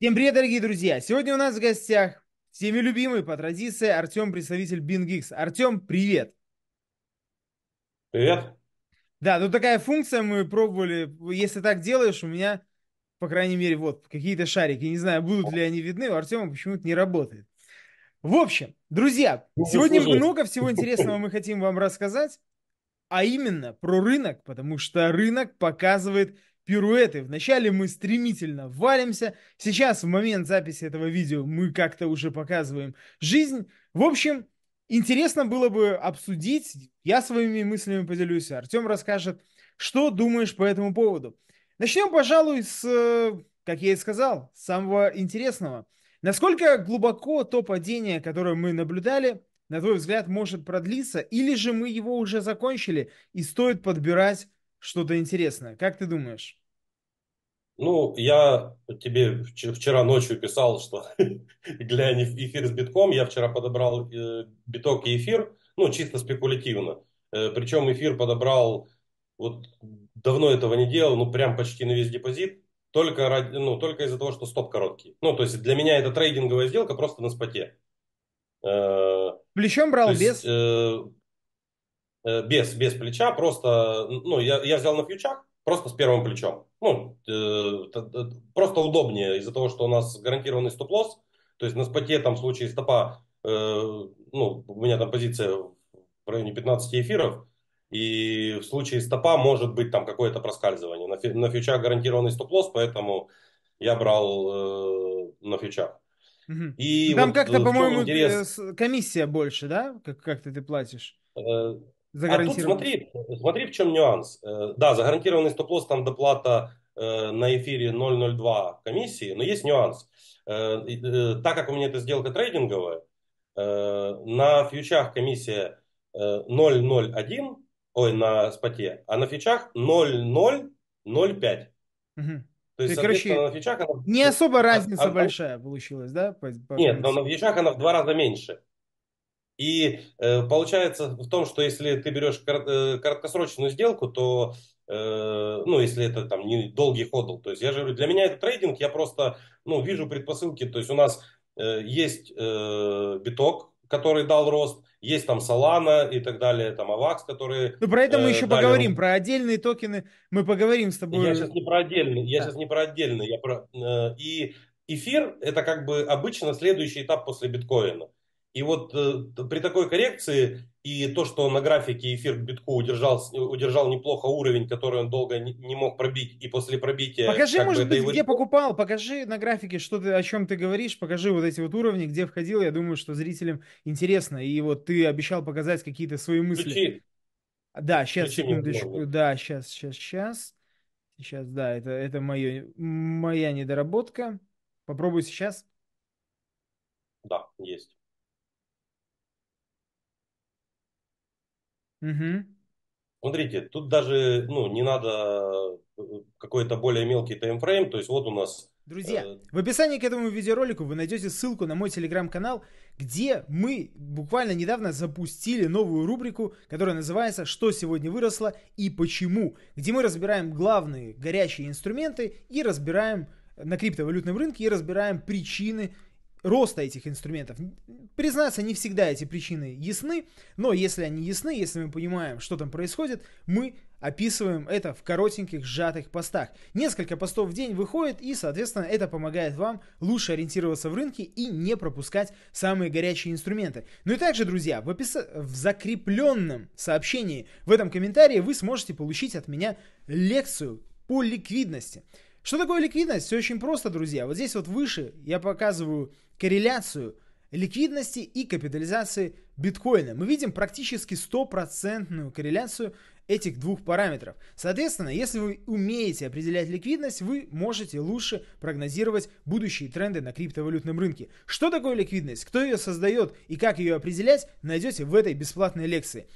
Всем привет, дорогие друзья! Сегодня у нас в гостях всеми любимый по традиции Артем, представитель BingX. Артем, привет! Привет! Да, ну такая функция, мы пробовали, если так делаешь, у меня, по крайней мере, вот, какие-то шарики, не знаю, будут ли они видны, у Артема почему-то не работает. В общем, друзья, ну, сегодня много всего интересного мы хотим вам рассказать, а именно про рынок, потому что рынок показывает пируэты. Вначале мы стремительно валимся. Сейчас, в момент записи этого видео, мы как-то уже показываем жизнь. В общем, интересно было бы обсудить. Я своими мыслями поделюсь. Артем расскажет, что думаешь по этому поводу. Начнем, пожалуй, с, как я и сказал, самого интересного. Насколько глубоко то падение, которое мы наблюдали, на твой взгляд, может продлиться, или же мы его уже закончили и стоит подбирать что-то интересное. Как ты думаешь? Ну, я тебе вчера ночью писал, что глянь эфир с битком. Я вчера подобрал э, биток и эфир, ну, чисто спекулятивно. Э, Причем эфир подобрал, вот давно этого не делал, ну, прям почти на весь депозит. Только, ради, ну, только из-за того, что стоп короткий. Ну, то есть для меня это трейдинговая сделка просто на споте. Э, Плечом брал есть, без? Э, Э, без, без плеча, просто, ну, я, я взял на фьючах, просто с первым плечом. Ну, э, э, просто удобнее из-за того, что у нас гарантированный стоп-лосс, то есть на споте там в случае стопа, э, ну, у меня там позиция в районе 15 эфиров, и в случае стопа может быть там какое-то проскальзывание. На, фи, на фьючах гарантированный стоп-лосс, поэтому я брал э, на фьючах. И там вот как-то, по-моему, интерес... Э, комиссия больше, да? Как- как-то ты платишь? А тут смотри, смотри, в чем нюанс. Э, да, загарантированный стоп-лосс, там доплата э, на эфире 0,02 комиссии, но есть нюанс. Э, так как у меня эта сделка трейдинговая, на фьючах комиссия 0,01, ой, на споте, а на фьючах 0,005. То есть, короче, на фьючах она... не особо разница она... большая получилась, да? По, по Нет, но на фьючах она в два раза меньше. И э, получается в том, что если ты берешь кор- э, краткосрочную сделку, то э, ну, если это там не долгий ходл. То есть я же говорю, для меня это трейдинг, я просто, ну, вижу предпосылки. То есть у нас э, есть э, биток, который дал рост, есть там Solana и так далее, там AVAX, которые... Ну, про это мы э, еще поговорим, про отдельные токены мы поговорим с тобой. Я сейчас не про отдельные, я да. сейчас не про отдельные, я про... Э, и эфир, это как бы обычно следующий этап после биткоина. И вот э, при такой коррекции и то, что на графике эфир к битку удержал, э, удержал неплохо уровень, который он долго не, не мог пробить, и после пробития... Покажи, может бы, быть, его... где покупал, покажи на графике, что ты, о чем ты говоришь, покажи вот эти вот уровни, где входил, я думаю, что зрителям интересно, и вот ты обещал показать какие-то свои мысли. Включи. Да, сейчас, Включи секундочку, да, сейчас, сейчас, сейчас, сейчас, да, это, это мое, моя недоработка, попробуй сейчас. Да, есть. Мгм. Смотрите, тут даже ну, не надо э, какой-то более мелкий таймфрейм. То есть вот у нас... Друзья, э, в описании к этому видеоролику вы найдете ссылку на мой телеграм-канал, где мы буквально недавно запустили новую рубрику, которая называется «Что сегодня выросло и почему?», где мы разбираем главные горячие инструменты и разбираем на криптовалютном рынке и разбираем причины роста этих инструментов. Признаться, не всегда эти причины ясны, но если они ясны, если мы понимаем, что там происходит, мы описываем это в коротеньких сжатых постах. Несколько постов в день выходит, и, соответственно, это помогает вам лучше ориентироваться в рынке и не пропускать самые горячие инструменты. Ну и также, друзья, в, опис... в закрепленном сообщении в этом комментарии вы сможете получить от меня лекцию по ликвидности. Что такое ликвидность? Все очень просто, друзья. Вот здесь вот выше я показываю корреляцию ликвидности и капитализации биткоина. Мы видим практически стопроцентную корреляцию этих двух параметров. Соответственно, если вы умеете определять ликвидность, вы можете лучше прогнозировать будущие тренды на криптовалютном рынке. Что такое ликвидность, кто ее создает и как ее определять, найдете в этой бесплатной лекции.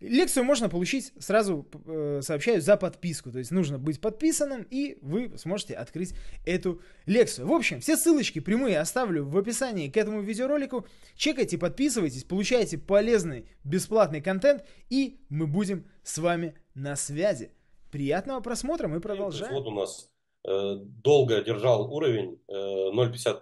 Лекцию можно получить, сразу э, сообщаю, за подписку. То есть нужно быть подписанным, и вы сможете открыть эту лекцию. В общем, все ссылочки прямые оставлю в описании к этому видеоролику. Чекайте, подписывайтесь, получайте полезный бесплатный контент, и мы будем с вами на связи. Приятного просмотра, мы продолжаем. Вот у нас э, долго держал уровень э, 0,50,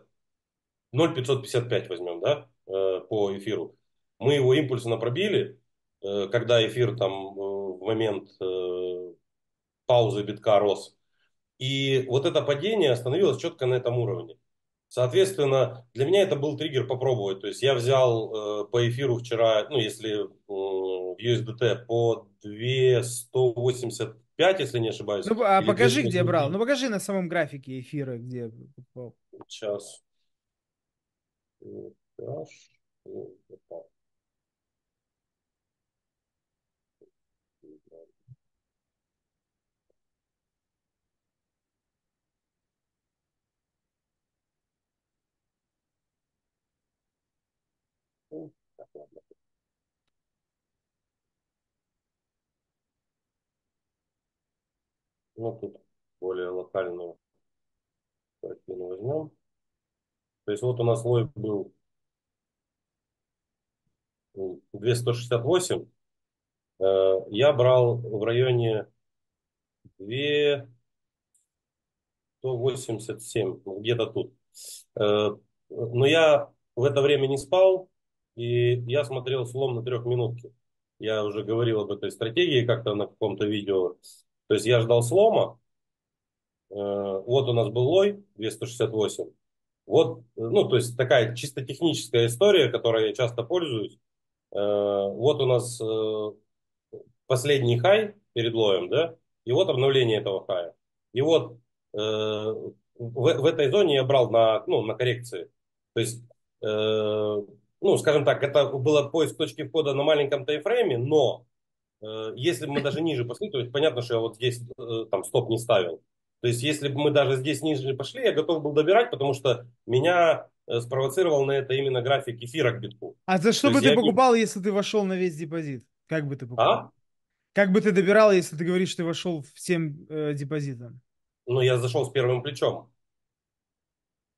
0,555 возьмем, да, э, по эфиру. Мы его импульсно пробили, Э, когда эфир там э, в момент э, паузы битка рос. И вот это падение остановилось четко на этом уровне. Соответственно, для меня это был триггер попробовать. То есть я взял э, по эфиру вчера, ну, если э, в USDT по 2185, если не ошибаюсь. Ну, а покажи, 200... где брал. Ну, покажи на самом графике эфира, где покупал. Сейчас. Сейчас. Ну, тут более локальную картину возьмем. То есть вот у нас слой был 268. Э, я брал в районе 287, ну, где-то тут. Э, но я в это время не спал, и я смотрел слом на трехминутке. Я уже говорил об этой стратегии как-то на каком-то видео. То есть я ждал слома. Э, вот у нас был лой 268. Вот, ну, то есть такая чисто техническая история, которой я часто пользуюсь. Э, вот у нас э, последний хай перед лоем, да, и вот обновление этого хая. И вот в, в этой зоне я брал на, ну, на коррекции. То есть ну, скажем так, это было поиск точки входа на маленьком таймфрейме, но э, если бы мы даже ниже пошли, то есть понятно, что я вот здесь э, там стоп не ставил. То есть если бы мы даже здесь ниже пошли, я готов был добирать, потому что меня э, спровоцировал на это именно график эфира к битку. А за что то бы ты покупал, не... если ты вошел на весь депозит? Как бы ты а? покупал? А? Как бы ты добирал, если ты говоришь, что ты вошел всем э, депозитом? Ну, я зашел с первым плечом.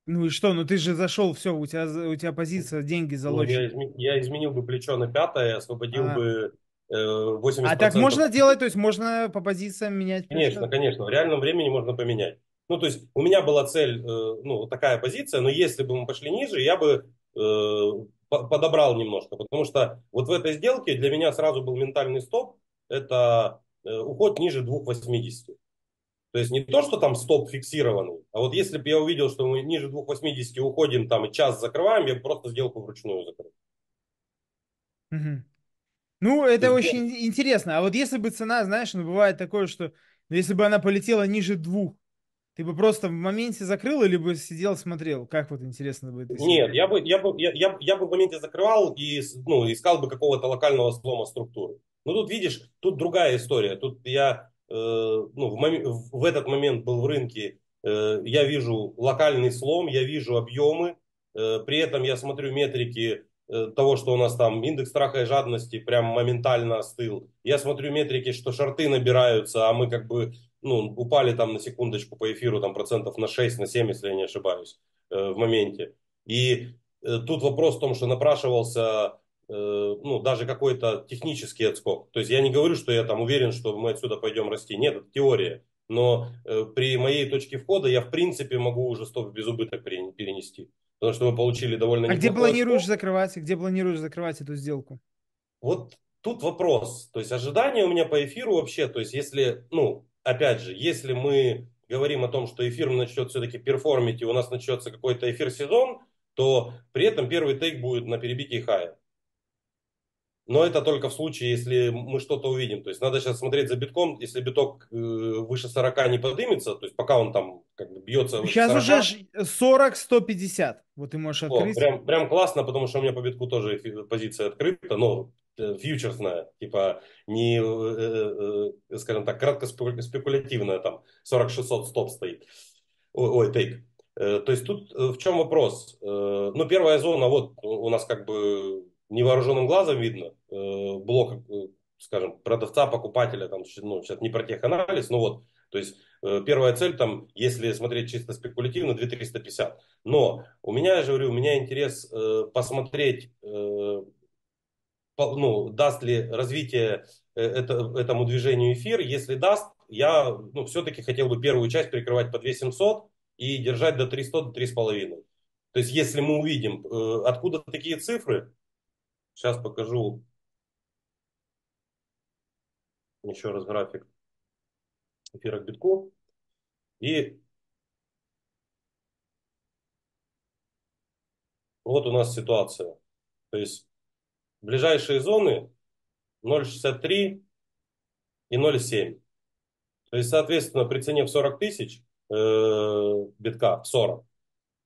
Ну и что? Ну ты же зашел, все, у тебя, у тебя позиция, деньги ну, заложены. Ну, я, изменил, я изменил бы плечо на пятое, освободил а. бы 80%. Э, а так можно делать? То есть можно по позициям менять? Конечно, плечо? конечно. В реальном времени можно поменять. Ну, то есть у меня была цель, э, ну, такая позиция, но если бы мы пошли ниже, я бы э, подобрал немножко, потому что вот в этой сделке для меня сразу был ментальный стоп, это уход ниже 2,80. То есть не то, что там стоп фиксированный, а вот если бы я увидел, что мы ниже 2,80 уходим там и час закрываем, я бы просто сделку вручную закрыл. Угу. Ну, это есть, очень да. интересно. А вот если бы цена, знаешь, ну бывает такое, что ну, если бы она полетела ниже двух, ты бы просто в моменте закрыл или бы сидел, смотрел? Как вот интересно будет? Нет, я бы, я бы, я, я, я бы в моменте закрывал и ну, искал бы какого-то локального слома структуры. Ну тут видишь, тут другая история. Тут я Э, ну, в, мом... в этот момент был в рынке, э, я вижу локальный слом, я вижу объемы, э, при этом я смотрю метрики того, что у нас там индекс страха и жадности прям моментально остыл. Я смотрю метрики, что шарты набираются, а мы как бы ну, упали там на секундочку по эфиру там процентов на 6, на 7, если я не ошибаюсь, в моменте. И тут вопрос в том, что напрашивался Э, ну, даже какой-то технический отскок. То есть я не говорю, что я там уверен, что мы отсюда пойдем расти. Нет, это теория. Но э, при моей точке входа я, в принципе, могу уже стоп без убыток перенести. Потому что мы получили довольно... А где планируешь скоп. закрывать? Где планируешь закрывать эту сделку? Вот тут вопрос. То есть ожидания у меня по эфиру вообще, то есть если, ну, опять же, если мы говорим о том, что эфир начнет все-таки перформить, и у нас начнется какой-то эфир-сезон, то при этом первый тейк будет на перебитии хая. Но это только в случае, если мы что-то увидим. То есть надо сейчас смотреть за битком. Если биток э, выше 40 не поднимется, то есть пока он там как бы бьется выше Сейчас 40, уже 40-150. Вот ты можешь открыть. О, прям, прям классно, потому что у меня по битку тоже позиция открыта. Но ну, э, фьючерсная, типа не, э, скажем так, кратко спекулятивная, там 40-600 стоп стоит. Ой, тейк. То есть тут в чем вопрос? Ну, первая зона, вот у нас как бы невооруженным глазом видно э, блок, э, скажем, продавца, покупателя, там, ну, сейчас не про теханализ, но вот, то есть э, первая цель там, если смотреть чисто спекулятивно, 2350. Но у меня, я же говорю, у меня интерес э, посмотреть, э, по, ну, даст ли развитие э, это, этому движению эфир. Если даст, я ну, все-таки хотел бы первую часть прикрывать по 2700 и держать до 300, до 3,5. То есть если мы увидим, э, откуда такие цифры, Сейчас покажу еще раз график эфира к битку. И вот у нас ситуация. То есть ближайшие зоны 0,63 и 0,7. То есть, соответственно, при цене в 40 тысяч э, битка, в 40,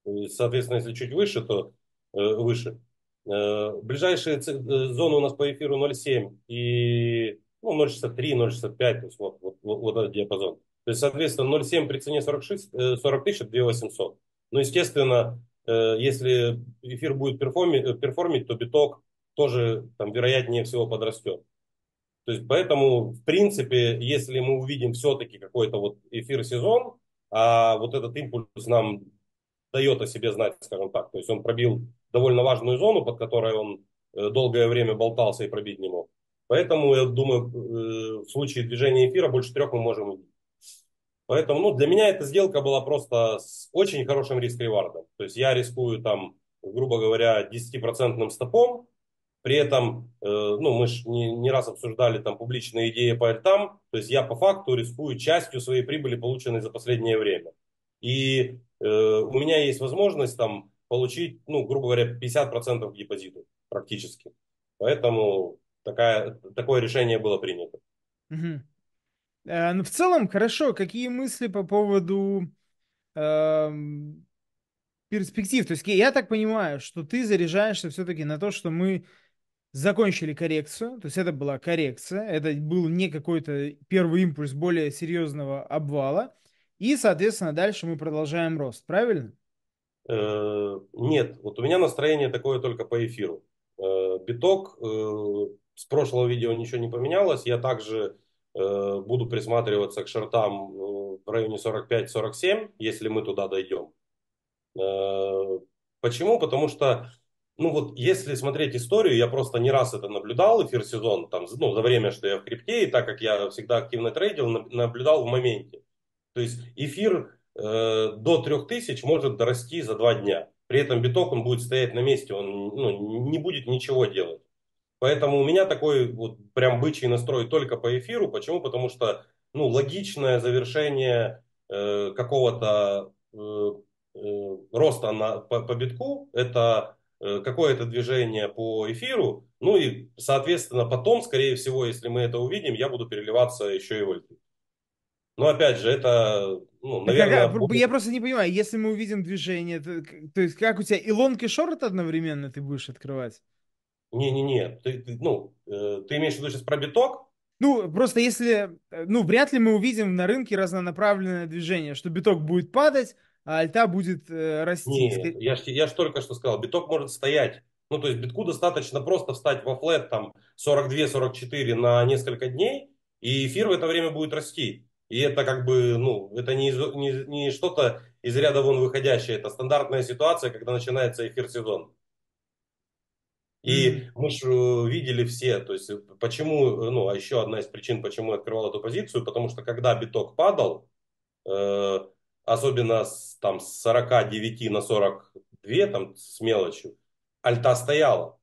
и, соответственно, если чуть выше, то э, выше, Э, ближайшие э, зоны у нас по эфиру 0,7 и ну, 0,63, 0,65, то есть вот, вот, вот этот диапазон. То есть, соответственно, 0,7 при цене 46, 40 э, тысяч, 2800. но ну, естественно, если эфир будет перформить, перформить, то биток тоже там вероятнее всего подрастет. То есть поэтому, в принципе, если мы увидим все-таки какой-то вот эфир-сезон, а вот этот импульс нам дает о себе знать, скажем так, то есть он пробил довольно важную зону, под которой он э, долгое время болтался и пробить не мог. Поэтому, я думаю, э, в случае движения эфира больше трех мы можем убить. Поэтому, ну, для меня эта сделка была просто с очень хорошим риск-ревардом. То есть я рискую там, грубо говоря, 10% стопом, при этом, э, ну, мы же не, не раз обсуждали там публичные идеи по альтам, то есть я по факту рискую частью своей прибыли, полученной за последнее время. И э, у меня есть возможность там получить, ну, грубо говоря, 50% к депозиту практически. Поэтому такая, такое решение было принято. Угу. Э, ну, в целом, хорошо. Какие мысли по поводу э, перспектив? То есть я так понимаю, что ты заряжаешься все-таки на то, что мы закончили коррекцию, то есть это была коррекция, это был не какой-то первый импульс более серьезного обвала, и, соответственно, дальше мы продолжаем рост, правильно? Э, нет, вот у меня настроение такое только по эфиру. Э, биток, э, с прошлого видео ничего не поменялось. Я также буду присматриваться к шортам в районе 45-47, если мы туда дойдем. Почему? Потому что, ну вот, если смотреть историю, я просто не раз это наблюдал, эфир сезон там, ну, за время, что я в крипте, и так как я всегда активно трейдил, наблюдал в моменте. То есть эфир Э, до 3000 может дорасти за два дня. При этом биток он будет стоять на месте, он ну, не будет ничего делать. Поэтому у меня такой вот прям бычий настрой только по эфиру. Почему? Потому что ну, логичное завершение э, какого-то э, э, роста на, по, по битку это э, какое-то движение по эфиру. Ну и, соответственно, потом, скорее всего, если мы это увидим, я буду переливаться еще и в альфи. Но ну, опять же, это, ну, а, наверное... Как, будет... Я просто не понимаю, если мы увидим движение, то, то есть как у тебя и лонг, и шорт одновременно ты будешь открывать? Не-не-не, ты, ты, ну, э, ты имеешь в виду сейчас про биток? Ну, просто если, э, ну, вряд ли мы увидим на рынке разнонаправленное движение, что биток будет падать, а альта будет э, расти. Не, я же я ж только что сказал, биток может стоять. Ну, то есть битку достаточно просто встать во флет там 42-44 на несколько дней, и эфир в это время будет расти. И это как бы, ну, это не, не, не что-то из ряда вон выходящее, это стандартная ситуация, когда начинается эфир сезона. И mm-hmm. мы же э, видели все, то есть э, почему, э, ну, а еще одна из причин, почему я открывал эту позицию, потому что когда биток падал, э, особенно с, там с 49 на 42, там с мелочью, альта стояла.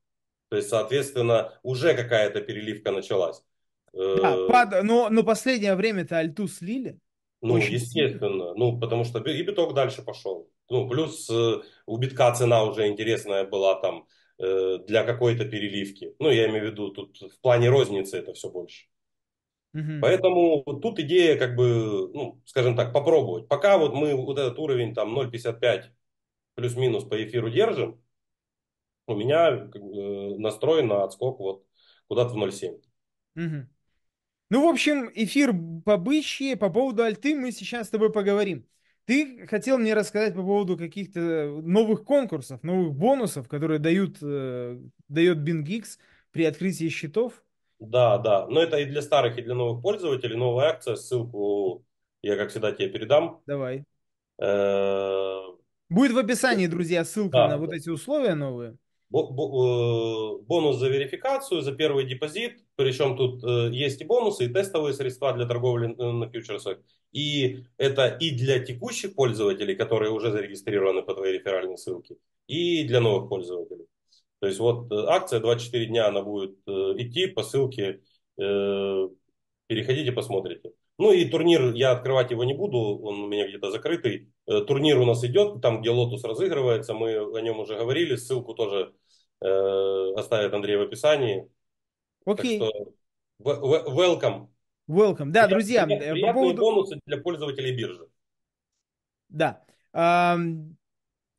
То есть, соответственно, уже какая-то переливка началась. Да, э, пад... но, но последнее время-то альту слили. Ну, Очень естественно. Сильно. Ну, потому что и биток дальше пошел. Ну, плюс э, у битка цена уже интересная была там э, для какой-то переливки. Ну, я имею в виду, тут в плане розницы это все больше. Угу. Поэтому тут идея, как бы, ну, скажем так, попробовать. Пока вот мы вот этот уровень там 0,55 плюс-минус по эфиру держим, у меня э, настрой на отскок вот куда-то в 0,7. Угу. Ну, в общем, эфир побычье. По поводу альты мы сейчас с тобой поговорим. Ты хотел мне рассказать по поводу каких-то новых конкурсов, новых бонусов, которые дают, э, дает BingX при открытии счетов. Да, да. Но это и для старых, и для новых пользователей. Новая акция, ссылку я, как всегда, тебе передам. Давай. Э, Будет в описании, друзья, ссылка на вот эти условия новые. Э, бонус за верификацию, за первый депозит – причем тут э, есть и бонусы, и тестовые средства для торговли э, на фьючерсах. И это и для текущих пользователей, которые уже зарегистрированы по твоей реферальной ссылке, и для новых пользователей. То есть вот э, акция 24 дня, она будет э, идти по ссылке, э, переходите, посмотрите. Ну и турнир, я открывать его не буду, он у меня где-то закрытый. Э, турнир у нас идет, там где лотус разыгрывается, мы о нем уже говорили, ссылку тоже э, оставит Андрей в описании. Окей. Так что welcome. Welcome. Да, друзья. Э, приятные по поводу... бонусы для пользователей биржи. Да.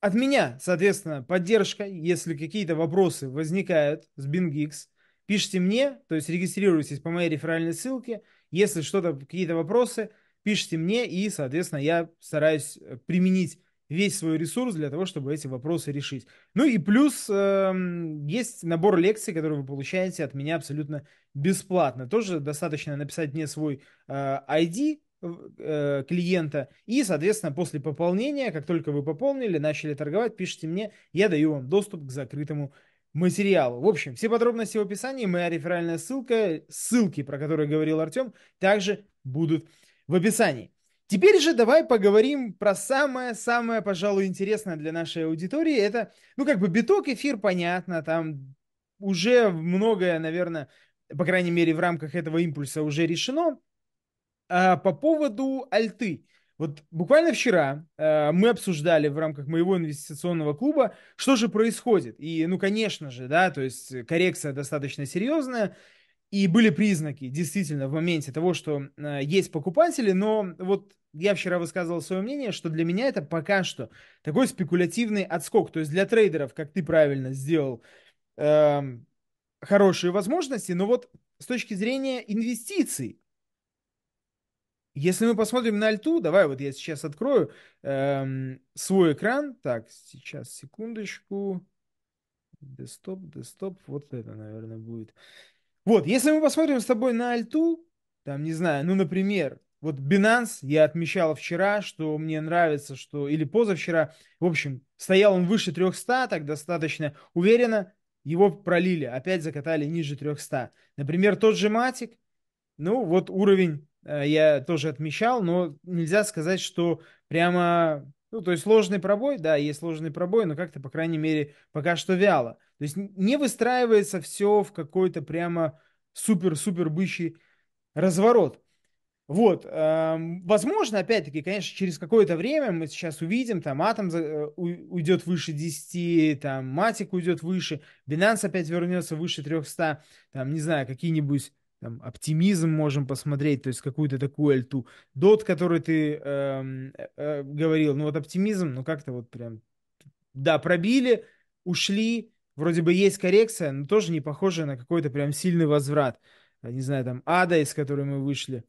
От меня, соответственно, поддержка. Если какие-то вопросы возникают с BingX, пишите мне, то есть регистрируйтесь по моей реферальной ссылке. Если что-то, какие-то вопросы, пишите мне, и, соответственно, я стараюсь э, применить весь свой ресурс для того, чтобы эти вопросы решить. Ну и плюс э, есть набор лекций, которые вы получаете от меня абсолютно бесплатно. Тоже достаточно написать мне свой э, ID э, клиента и, соответственно, после пополнения, как только вы пополнили, начали торговать, пишите мне, я даю вам доступ к закрытому материалу. В общем, все подробности в описании, моя реферальная ссылка, ссылки, про которые говорил Артем, также будут в описании. Теперь же давай поговорим про самое-самое, пожалуй, интересное для нашей аудитории. Это, ну, как бы биток, эфир, понятно, там уже многое, наверное, по крайней мере, в рамках этого импульса уже решено. А по поводу альты. Вот буквально вчера э, мы обсуждали в рамках моего инвестиционного клуба, что же происходит. И, ну, конечно же, да, то есть коррекция достаточно серьезная. И были признаки, действительно, в моменте того, что э, есть покупатели, но вот я вчера высказывал свое мнение, что для меня это пока что такой спекулятивный отскок. То есть для трейдеров, как ты правильно сделал, э, хорошие возможности, но вот с точки зрения инвестиций, если мы посмотрим на альту, давай вот я сейчас открою э, свой экран. Так, сейчас, секундочку. Десктоп, десктоп, вот это, наверное, будет. Вот, если мы посмотрим с тобой на альту, там, не знаю, ну, например, вот Binance, я отмечал вчера, что мне нравится, что, или позавчера, в общем, стоял он выше 300, так достаточно уверенно, его пролили, опять закатали ниже 300. Например, тот же Матик, ну, вот уровень э, я тоже отмечал, но нельзя сказать, что прямо, ну, то есть сложный пробой, да, есть сложный пробой, но как-то, по крайней мере, пока что вяло. То есть не выстраивается все в какой-то прямо супер-супер бычий разворот. Вот, эм, возможно, опять-таки, конечно, через какое-то время мы сейчас увидим, там, Атом э, уйдет выше 10, там, Матик уйдет выше, Binance опять вернется выше 300, там, не знаю, какие-нибудь там, оптимизм можем посмотреть, то есть какую-то такую альту. Дот, который ты эм, э, э, говорил, ну вот оптимизм, ну как-то вот прям, да, пробили, ушли, Вроде бы есть коррекция, но тоже не похожая на какой-то прям сильный возврат. Э, не знаю, там, ада, из которой мы вышли.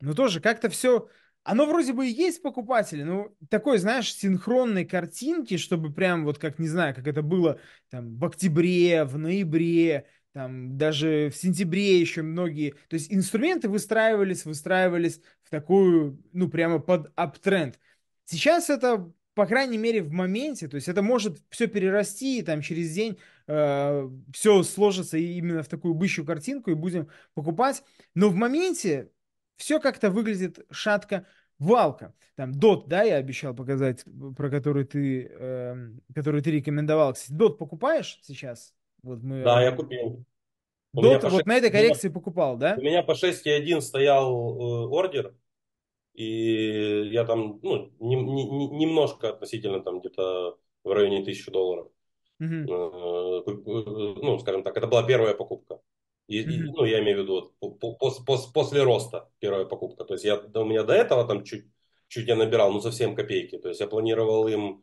Но тоже как-то все... Оно вроде бы и есть покупатели, но такой, знаешь, синхронной картинки, чтобы прям вот как, не знаю, как это было там в октябре, в ноябре, там даже в сентябре еще многие. То есть инструменты выстраивались, выстраивались в такую, ну прямо под аптренд. Сейчас это по крайней мере, в моменте, то есть это может все перерасти, и там через день э, все сложится именно в такую быщую картинку, и будем покупать. Но в моменте все как-то выглядит шатко, валка. Там дот, да, я обещал показать, э, про который ты, э, который ты рекомендовал. Кстати, дот покупаешь сейчас? Вот мы... Да, я купил. Дот вот 6... на этой коррекции покупал, да? У меня по 6.1 стоял э, ордер, и я там, ну, не, не, немножко относительно там где-то в районе тысячи долларов. Mm-hmm. Ну, скажем так, это была первая покупка. И, mm-hmm. Ну, я имею в виду вот, пос, пос, после роста первая покупка. То есть я, у меня до этого там чуть, чуть я набирал, ну, совсем копейки. То есть я планировал им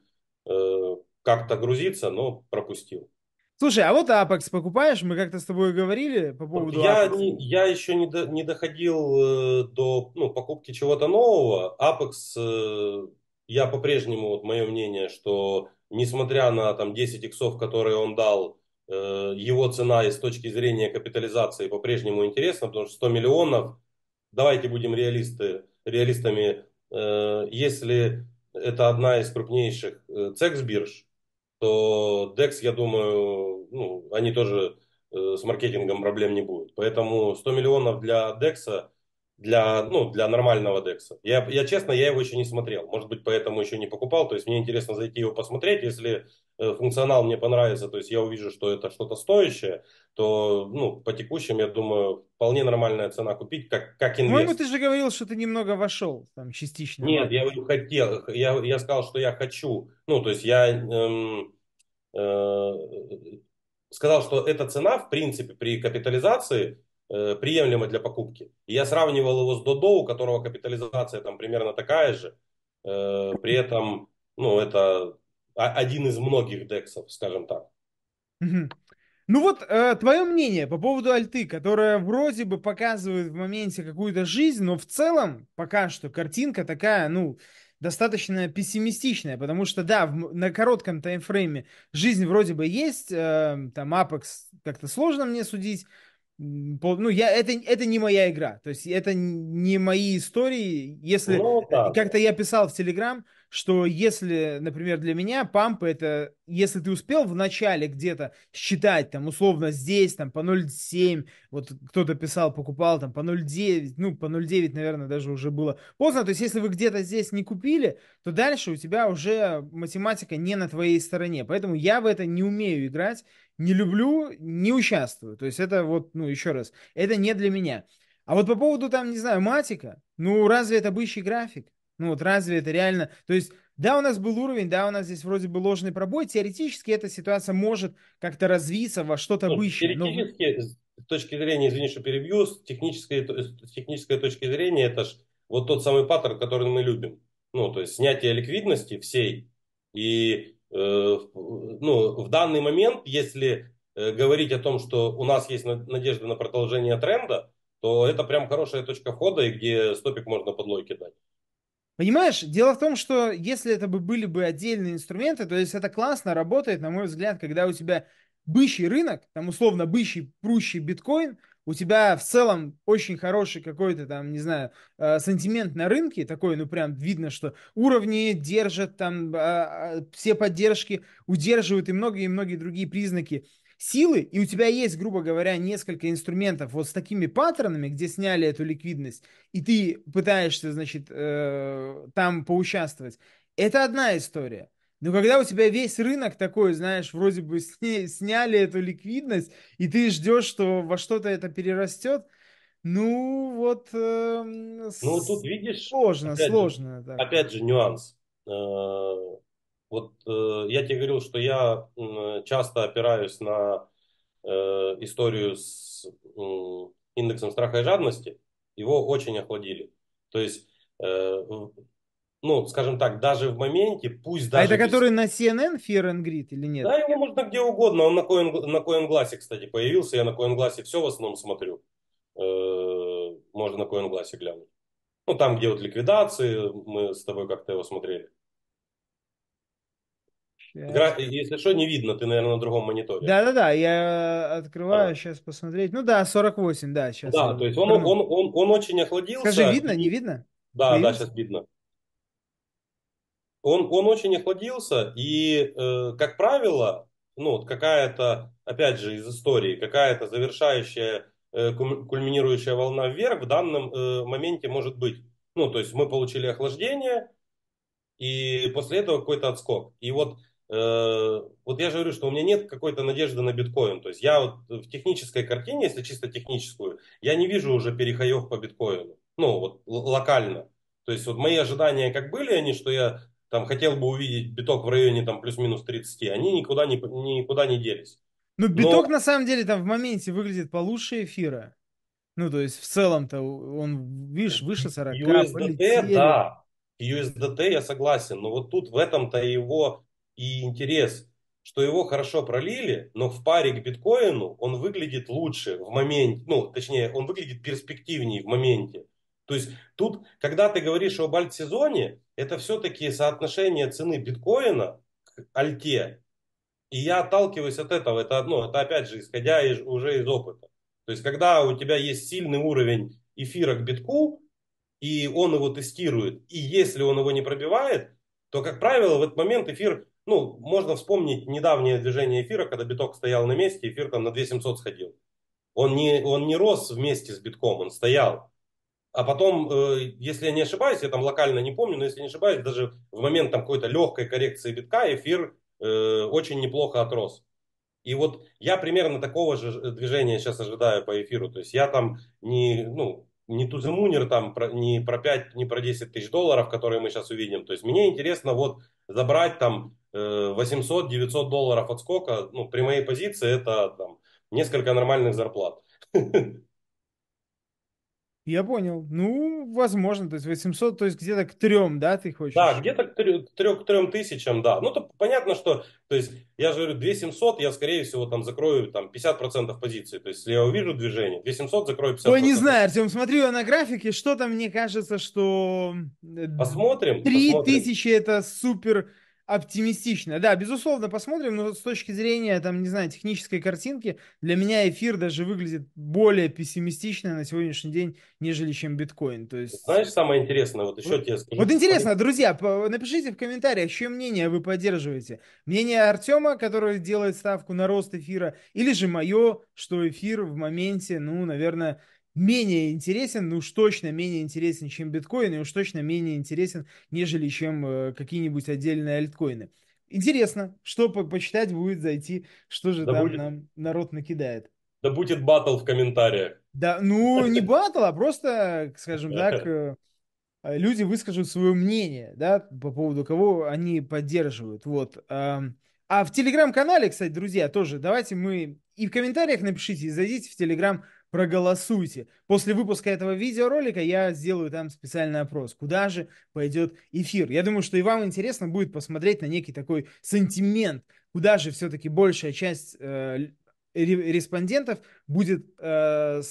э, как-то грузиться, но пропустил. Слушай, а вот Apex покупаешь? Мы как-то с тобой говорили по поводу я, Apex. Не, я еще не, до, не доходил э, до ну, покупки чего-то нового. Apex, э, я по-прежнему, вот мое мнение, что несмотря на там 10 иксов, которые он дал, э, его цена и с точки зрения капитализации по-прежнему интересна, потому что 100 миллионов, давайте будем реалисты, реалистами, если это одна из крупнейших э, бирж то DEX, я думаю, ну, они тоже э, с маркетингом проблем не будут, Поэтому 100 миллионов для DEX для, ну, для нормального DEX. Я, я, честно, я его еще не смотрел. Может быть, поэтому еще не покупал. То есть, мне интересно зайти его посмотреть. Если э, функционал мне понравится, то есть, я увижу, что это что-то стоящее, то, ну, по текущим, я думаю, вполне нормальная цена купить, как, как ну, инвест. по ты же говорил, что ты немного вошел, там, частично. Нет, я хотел, я, я сказал, что я хочу. Ну, то есть, я... Эм, э, сказал, что эта цена, в принципе, при капитализации Э, приемлемо для покупки. я сравнивал его с Додо, у которого капитализация там примерно такая же. Э, при этом, ну, это один из многих дексов, скажем так. Ну вот, э, твое мнение по поводу альты, которая вроде бы показывает в моменте какую-то жизнь, но в целом пока что картинка такая, ну, достаточно пессимистичная, потому что, да, в, на коротком таймфрейме жизнь вроде бы есть, э, там Apex как-то сложно мне судить, ну, я, это, это не моя игра, то есть это не мои истории, если, ну, э, как-то я писал в Телеграм, что если, например, для меня пампы это, если ты успел в начале где-то считать, там, условно, здесь, там, по 0,7, вот кто-то писал, покупал, там, по 0,9, ну, по 0,9, наверное, даже уже было поздно, то есть если вы где-то здесь не купили, то дальше у тебя уже математика не на твоей стороне, поэтому я в это не умею играть, не люблю, не участвую, то есть это вот, ну, еще раз, это не для меня. А вот по поводу, там, не знаю, матика, ну, разве это обычный график? Ну вот разве это реально... То есть, да, у нас был уровень, да, у нас здесь вроде бы ложный пробой. Теоретически эта ситуация может как-то развиться во что-то ну, Теоретически, но... с точки зрения, извини, что перебью, с технической, с технической точки зрения, это ж вот тот самый паттерн, который мы любим. Ну, то есть снятие ликвидности всей. И э, ну, в данный момент, если э, говорить о том, что у нас есть надежда на продолжение тренда, то это прям хорошая точка входа, и где стопик можно под лой кидать. Понимаешь, дело в том, что если это бы были бы отдельные инструменты, то есть это классно работает, на мой взгляд, когда у тебя бычий рынок, там условно бычий, прущий биткоин, у тебя в целом очень хороший какой-то там, не знаю, э, сантимент на рынке, такой, ну прям видно, что уровни держат там, а, а, все поддержки удерживают и многие-многие другие признаки силы, и у тебя есть, грубо говоря, несколько инструментов вот с такими паттернами, где сняли эту ликвидность, и ты пытаешься, значит, э, там поучаствовать, это одна история. Но когда у тебя весь рынок такой, знаешь, вроде бы сня- сняли эту ликвидность, и ты ждешь, что во что-то это перерастет, ну вот... Э, ну тут видишь... Сложно, опять сложно. Же, Опять же нюанс. Э, вот э, я тебе говорил, что я э, часто опираюсь на э, историю с э, индексом страха и жадности. Его очень охладили. То есть, э, ну, скажем так, даже в моменте, пусть даже... А это без... который на CNN Fear and Greed или нет? Да, его можно где угодно. Он на, Coin, на CoinGlass, кстати, появился. Я на CoinGlass все в основном смотрю. Э, можно на CoinGlass глянуть. Ну, там, где вот ликвидации, мы с тобой как-то его смотрели. Гра... Э, если что, не видно, ты, наверное, на другом мониторе. Да-да-да, я открываю, а. сейчас посмотреть. Ну да, 48, да, сейчас. Да, то есть он, он, он, он, он очень охладился. Скажи, видно, не видно? Да, Появился? да, сейчас видно. Он, он очень охладился, и, э, как правило, ну, вот какая-то, опять же, из истории, какая-то завершающая, э, кульминирующая волна вверх в данном э, моменте может быть. Ну, то есть мы получили охлаждение, и после этого какой-то отскок. И вот Э, вот я же говорю, что у меня нет какой-то надежды на биткоин. То есть я вот в технической картине, если чисто техническую, я не вижу уже перехаев по биткоину. Ну, вот локально. То есть вот мои ожидания как были они, что я там хотел бы увидеть биток в районе там плюс-минус 30, они никуда не, никуда не делись. Ну, биток Но... на самом деле там в моменте выглядит получше эфира. Ну, то есть в целом-то он, видишь, выше 40. USDT, да. USDT я согласен, но вот тут в этом-то его и интерес, что его хорошо пролили, но в паре к биткоину он выглядит лучше в моменте, ну, точнее, он выглядит перспективнее в моменте. То есть тут, когда ты говоришь об альт-сезоне, это все-таки соотношение цены биткоина к альте. И я отталкиваюсь от этого. Это, одно, это опять же, исходя из, уже из опыта. То есть, когда у тебя есть сильный уровень эфира к битку, и он его тестирует, и если он его не пробивает, то, как правило, в этот момент эфир ну, можно вспомнить недавнее движение эфира, когда биток стоял на месте, эфир там на 2700 сходил. Он не, он не рос вместе с битком, он стоял. А потом, э, если я не ошибаюсь, я там локально не помню, но если не ошибаюсь, даже в момент там какой-то легкой коррекции битка эфир э, очень неплохо отрос. И вот я примерно такого же э, движения сейчас ожидаю по эфиру. То есть я там не, ну, не туземунер там, не про 5, не про 10 тысяч долларов, которые мы сейчас увидим. То есть мне интересно вот забрать там 800-900 э, долларов отскока, ну, при моей позиции это там, несколько нормальных зарплат. Я понял. Ну, возможно, то есть 800, то есть где-то к трем, да, ты хочешь? Да, где-то к трем, к трем тысячам, да. Ну, то понятно, что, то есть, я же говорю, 2700, я, скорее всего, там закрою там 50% позиции. То есть, если я увижу движение, 2700 закрою 50%. Ой, не знаю, Артем, смотрю я на графике, что-то мне кажется, что... Э, посмотрим. 3000 посмотрим. это супер оптимистично. Да, безусловно, посмотрим, но с точки зрения, там, не знаю, технической картинки, для меня эфир даже выглядит более пессимистично на сегодняшний день, нежели чем биткоин. То есть... Знаешь, самое интересное, вот еще вот, тебе скажу. Вот интересно, друзья, напишите в комментариях, чье мнение вы поддерживаете. Мнение Артема, который делает ставку на рост эфира, или же мое, что эфир в моменте, ну, наверное, менее интересен, ну уж точно менее интересен, чем биткоин, и уж точно менее интересен, нежели чем э, какие-нибудь отдельные альткоины. Интересно, что по почитать будет, зайти, что же да там будет. нам народ накидает. Да будет батл в комментариях. Да, ну не батл, а просто, скажем так, э, люди выскажут свое мнение, да, по поводу кого они поддерживают, вот. А в телеграм-канале, кстати, друзья, тоже давайте мы и в комментариях напишите, и зайдите в телеграм-канал проголосуйте. После выпуска этого видеоролика я сделаю там специальный опрос, куда же пойдет эфир. Я думаю, что и вам интересно будет посмотреть на некий такой сантимент, куда же все-таки большая часть э, респондентов будет э,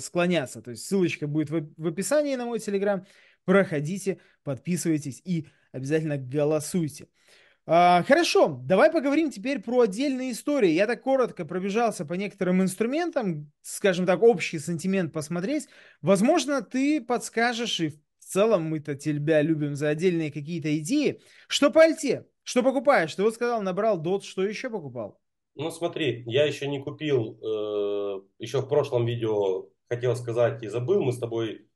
склоняться. То есть ссылочка будет в описании на мой телеграм. Проходите, подписывайтесь и обязательно голосуйте. А, хорошо, давай поговорим теперь про отдельные истории. Я так коротко пробежался по некоторым инструментам, скажем так, общий сантимент посмотреть. Возможно, ты подскажешь, и в целом мы-то тебя любим за отдельные какие-то идеи. Что по альте? Что покупаешь? Ты вот сказал, набрал дот, что еще покупал? Ну смотри, я еще не купил, э, еще в прошлом видео хотел сказать и забыл, мы с тобой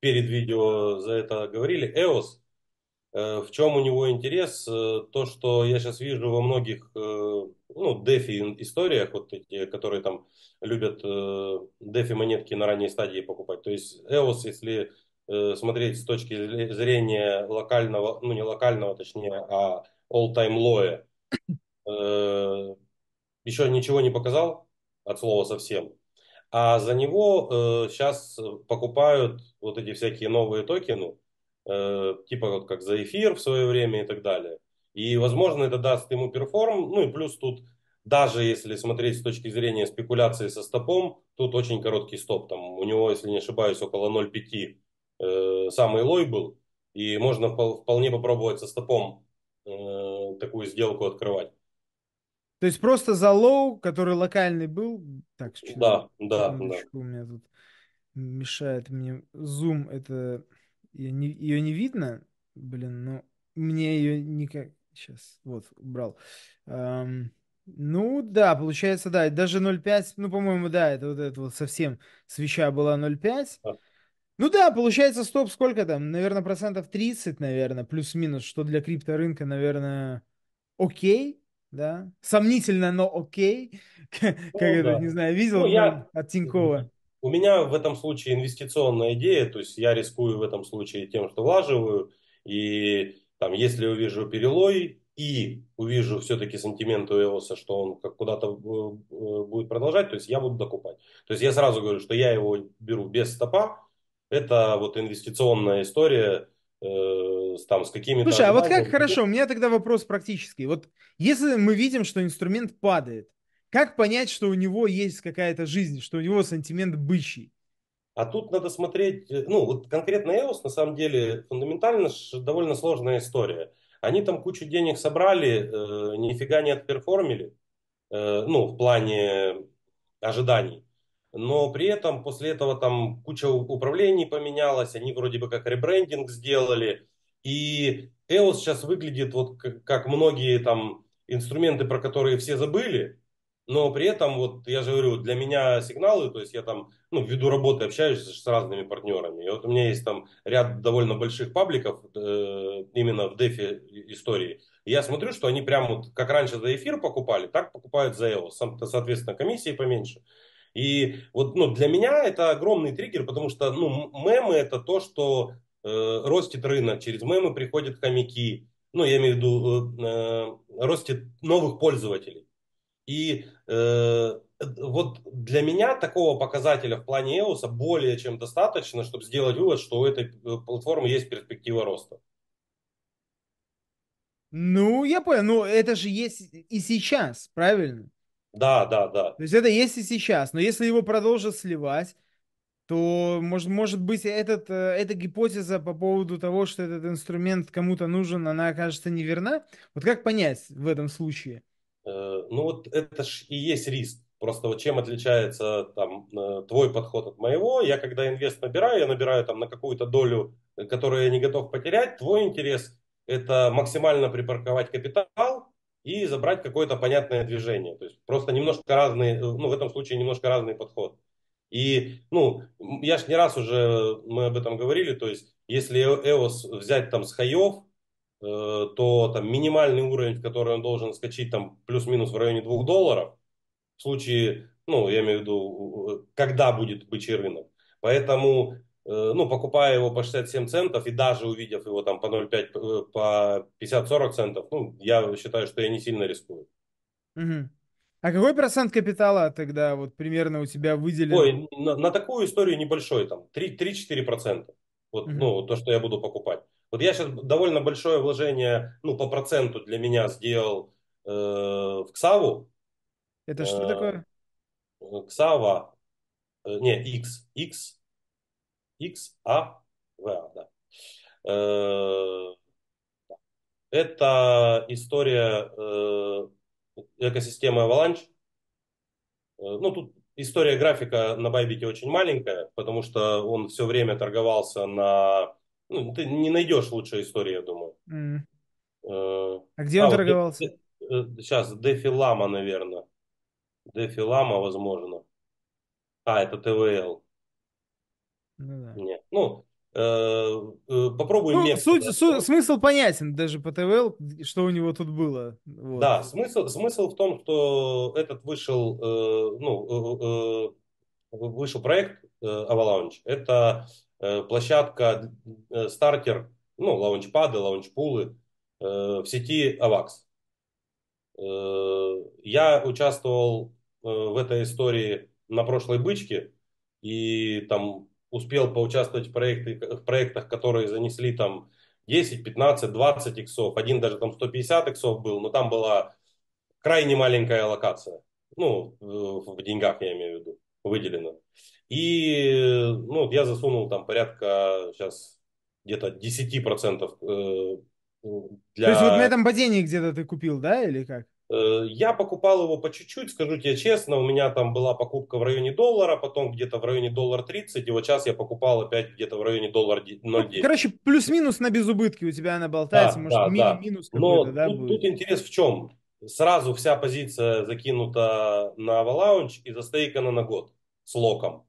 перед видео за это говорили, EOS Э, в чем у него интерес? Э, то, что я сейчас вижу во многих э, ну, дефи историях, вот эти, которые там любят дефи монетки на ранней стадии покупать. То есть EOS, если смотреть с точки зрения локального, ну не локального, точнее, а all-time low, еще ничего не показал от слова совсем. А за него сейчас покупают вот эти всякие новые токены, Э, типа вот как за эфир в свое время и так далее. И, возможно, это даст ему перформ. Ну и плюс тут, даже если смотреть с точки зрения спекуляции со стопом, тут очень короткий стоп. Там у него, если не ошибаюсь, около 0,5 э, самый лой был. И можно вполне попробовать со стопом э, такую сделку открывать. То есть просто за лоу, который локальный был. Так, сейчас, да, да, да. У меня тут мешает мне зум это ее не, ее не видно, блин, но мне ее никак... Сейчас, вот, убрал. Эм, ну да, получается, да, даже 0,5, ну, по-моему, да, это вот это вот совсем свеча была 0,5. Да. Ну да, получается, стоп, сколько там? Наверное, процентов 30, наверное, плюс-минус, что для крипторынка, наверное, окей, да? Сомнительно, но окей. Как это, ну не знаю, видел ну, от Тинькова? У меня в этом случае инвестиционная идея, то есть я рискую в этом случае тем, что влаживаю, и там, если увижу перелой и увижу все-таки сантимент у Эоса, что он как куда-то э, э, будет продолжать, то есть я буду докупать. То есть я сразу говорю, что я его беру без стопа, это вот инвестиционная история, э, с, там, с какими-то... Слушай, а вот как, хорошо, у меня тогда вопрос практический. Вот если мы видим, что инструмент падает, как понять, что у него есть какая-то жизнь, что у него сантимент бычий? А тут надо смотреть, э, ну, вот конкретно EOS, на самом деле, фундаментально довольно сложная история. Они там кучу денег собрали, э, нифига не отперформили, э, ну, в плане ожиданий. Но при этом после этого там куча управлений поменялась, они вроде бы как ребрендинг сделали. И EOS сейчас выглядит вот как, как многие там инструменты, про которые все забыли, но при этом, вот я же говорю, для меня сигналы, то есть я там, ну, веду работы общаюсь с разными партнерами. И вот у меня есть там ряд довольно больших пабликов э, именно в дефе истории. И я смотрю, что они прям вот, как раньше за эфир покупали, так покупают за его. Соответственно, комиссии поменьше. И вот ну, для меня это огромный триггер, потому что ну, мемы это то, что э, ростит рынок. Через мемы приходят хомяки. Ну, я имею в виду, э, э, ростит новых пользователей. И э, вот для меня такого показателя в плане EOS более чем достаточно, чтобы сделать вывод, что у этой э, платформы есть перспектива роста. Ну, я понял. но ну, это же есть и сейчас, правильно? Да, да, да. То есть это есть и сейчас. Но если его продолжат сливать, то, может, может быть, этот, э, эта гипотеза по поводу того, что этот инструмент кому-то нужен, она окажется неверна. Вот как понять в этом случае – Э, ну вот это ж и есть риск. Просто вот чем отличается там э, твой подход от моего. Я когда инвест набираю, я набираю там на какую-то долю, э, которую я не готов потерять. Твой интерес это максимально припарковать капитал и забрать какое-то понятное движение. То есть просто немножко разные, ну в этом случае немножко разный подход. И, ну, я ж не раз уже, мы об этом говорили, то есть если EOS взять там с хаев, Э, то там минимальный уровень, в который он должен скачать, там плюс-минус в районе 2 долларов. В случае, ну, я имею в виду, когда будет бычий рынок. Поэтому, э, ну, покупая его по 67 центов и даже увидев его там по 0,5, э, по 50-40 центов, ну, я считаю, что я не сильно рискую. Угу. А какой процент капитала тогда вот примерно у тебя выделен? Ой, на, на такую историю небольшой, там, 3-4 процента. Вот, угу. ну, то, что я буду покупать. Вот я сейчас довольно большое вложение, ну, по проценту для меня сделал э, в Ксаву. Это э, что э, такое? Ксава, э, не, X, X, X, A, V, A, да. Э, это история э, экосистемы Avalanche. Э, ну, тут история графика на Байбите очень маленькая, потому что он все время торговался на ну, ты не найдешь лучшей истории, я думаю. Mm. а где он а, торговался? Вот, э, сейчас, Дефилама, наверное. Лама, возможно. А, это ТВЛ. Ну, да. Нет. ну э, э, попробуем ну, Суть, да. смысл понятен даже по ТВЛ, что у него тут было. Вот. Да, смысл, смысл в том, что этот вышел, э, ну, э, вышел проект э, Avalanche. Это Э, площадка стартер, э, ну, лаунчпады, лаунчпулы э, в сети AVAX. Я участвовал в этой истории на прошлой бычке и там успел поучаствовать в, проекты, в проектах, которые занесли там 10, 15, 20 иксов. Один даже там 150 иксов был, но там была крайне маленькая локация. Ну, в деньгах я имею в виду выделено. И э, ну, я засунул там порядка сейчас где-то 10% э, для... То есть вот на этом падении где-то ты купил, да, или как? Э, я покупал его по чуть-чуть, скажу тебе честно, у меня там была покупка в районе доллара, потом где-то в районе доллар 30, и вот сейчас я покупал опять где-то в районе доллар 0,9. Ну, короче, плюс-минус на безубытке у тебя она болтается, да, может да, мини-минус да. какой-то, Но да? Тут, будет? тут интерес в чем? сразу вся позиция закинута на Avalanche и застейкана на год с локом.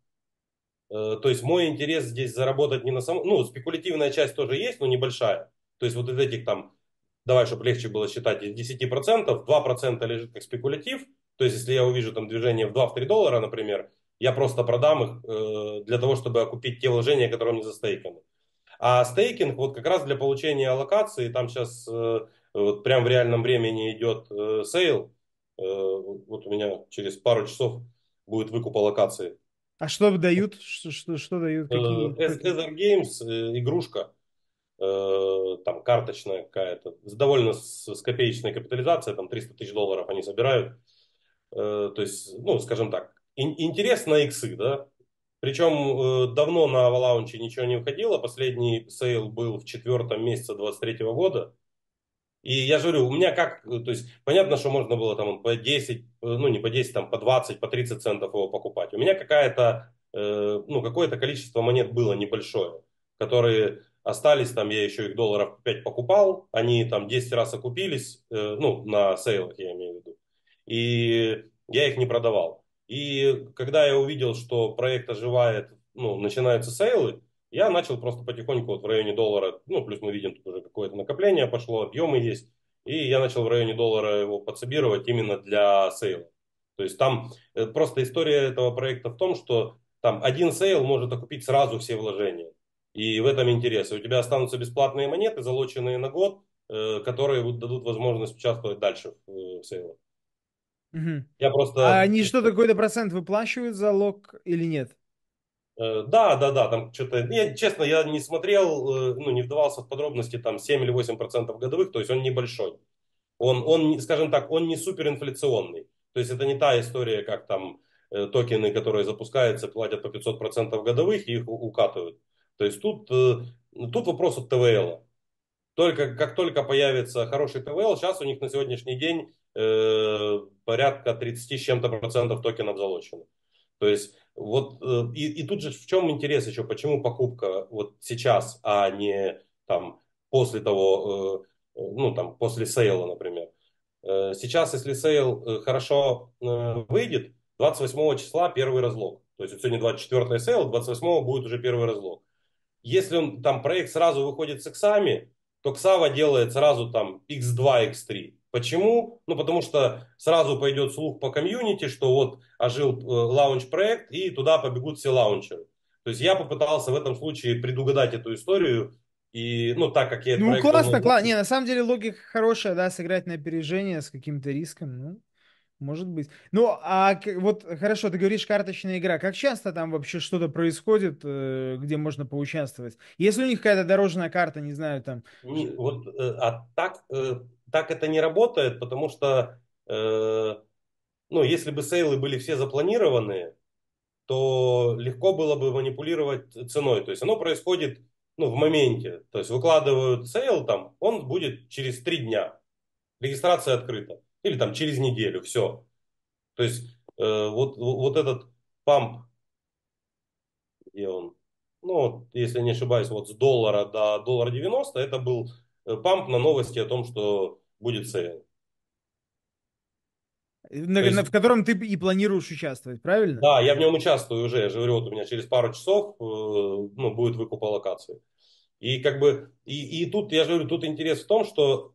Э, то есть мой интерес здесь заработать не на самом... Ну, спекулятивная часть тоже есть, но небольшая. То есть вот из этих там, давай, чтобы легче было считать, из 10%, 2% лежит как спекулятив. То есть если я увижу там движение в 2-3 доллара, например, я просто продам их э, для того, чтобы окупить те вложения, которые у меня застейканы. А стейкинг вот как раз для получения аллокации, там сейчас э, вот прям в реальном времени идет э, сейл. Э, вот у меня через пару часов будет выкуп локации. А что дают? Что, что, что дают? Э, какие, э, Games, э, игрушка, там карточная какая-то, с довольно с, копеечной капитализацией, там 300 тысяч долларов они собирают. то есть, ну, скажем так, интересно иксы, да? Причем давно на Авалаунче ничего не выходило, Последний сейл был в четвертом месяце 23 года и я же говорю, у меня как, э, то есть понятно, что можно было там по 10, э, ну не по 10, там по 20, по 30 центов его покупать. У меня какая-то, э, ну какое-то количество монет было небольшое, которые остались там, я еще их долларов 5 покупал, они там 10 раз окупились, э, ну на сейлах я имею в виду. И я их не продавал. И когда я увидел, что проект оживает, ну начинаются сейлы, я начал просто потихоньку вот в районе доллара, ну, плюс мы видим, тут уже какое-то накопление пошло, объемы есть. И я начал в районе доллара его подсобировать именно для сейла. То есть там э, просто история этого проекта в том, что там один сейл может окупить сразу все вложения. И в этом интерес. У тебя останутся бесплатные монеты, залоченные на год, э, которые дадут возможность участвовать дальше в э, сейлах. Угу. Я просто... А они что, какой-то процент выплачивают залог или нет? Э, да, да, да, там что-то, я, честно, я не смотрел, э, ну, не вдавался в подробности, там 7 или 8 процентов годовых, то есть он небольшой. Он, он, скажем так, он не суперинфляционный. То есть это не та история, как там э, токены, которые запускаются, платят по 500 процентов годовых и их укатывают. То есть тут, тут вопрос от ТВЛ. Только, как только появится хороший ТВЛ, сейчас у них на сегодняшний день э, порядка 30 с чем-то процентов токенов залочено. То есть вот э, и, и тут же в чем интерес еще, почему покупка вот сейчас, а не там после того, э, э, ну там после сейла, например. Сейчас, если сейл хорошо выйдет, 28 числа первый разлог. То есть вот сегодня 24 сейл, 28 будет уже первый разлог. Если он там проект сразу выходит с иксами, то Ксава делает сразу там x2, x3. Почему? Ну, потому что сразу пойдет слух по комьюнити, что вот ожил э, лаунч-проект, и туда побегут все лаунчеры. То есть я попытался в этом случае предугадать эту историю, и, ну, так как я... Ну, классно, классно. Не, на самом деле логика хорошая, да, сыграть на опережение с каким-то риском, ну, может быть. Ну, а вот, хорошо, ты говоришь, карточная игра. Как часто там вообще что-то происходит, э, где можно поучаствовать? Если у них какая-то дорожная карта, не знаю, там... Вот, э, а так так это не работает, потому что, э, ну, если бы сейлы были все запланированные, то легко было бы манипулировать ценой. То есть оно происходит ну, в моменте. То есть выкладывают сейл, там, он будет через три дня. Регистрация открыта. Или там через неделю, все. То есть э, вот, вот этот памп, где он, ну, если не ошибаюсь, вот с доллара до доллара 90, это был памп на новости о том, что будет сейл. На, есть... в котором ты и планируешь участвовать, правильно? Да, я в нем участвую уже. Я же говорю, вот у меня через пару часов э, ну, будет выкуп локации. И как бы, и, и тут, я же говорю, тут интерес в том, что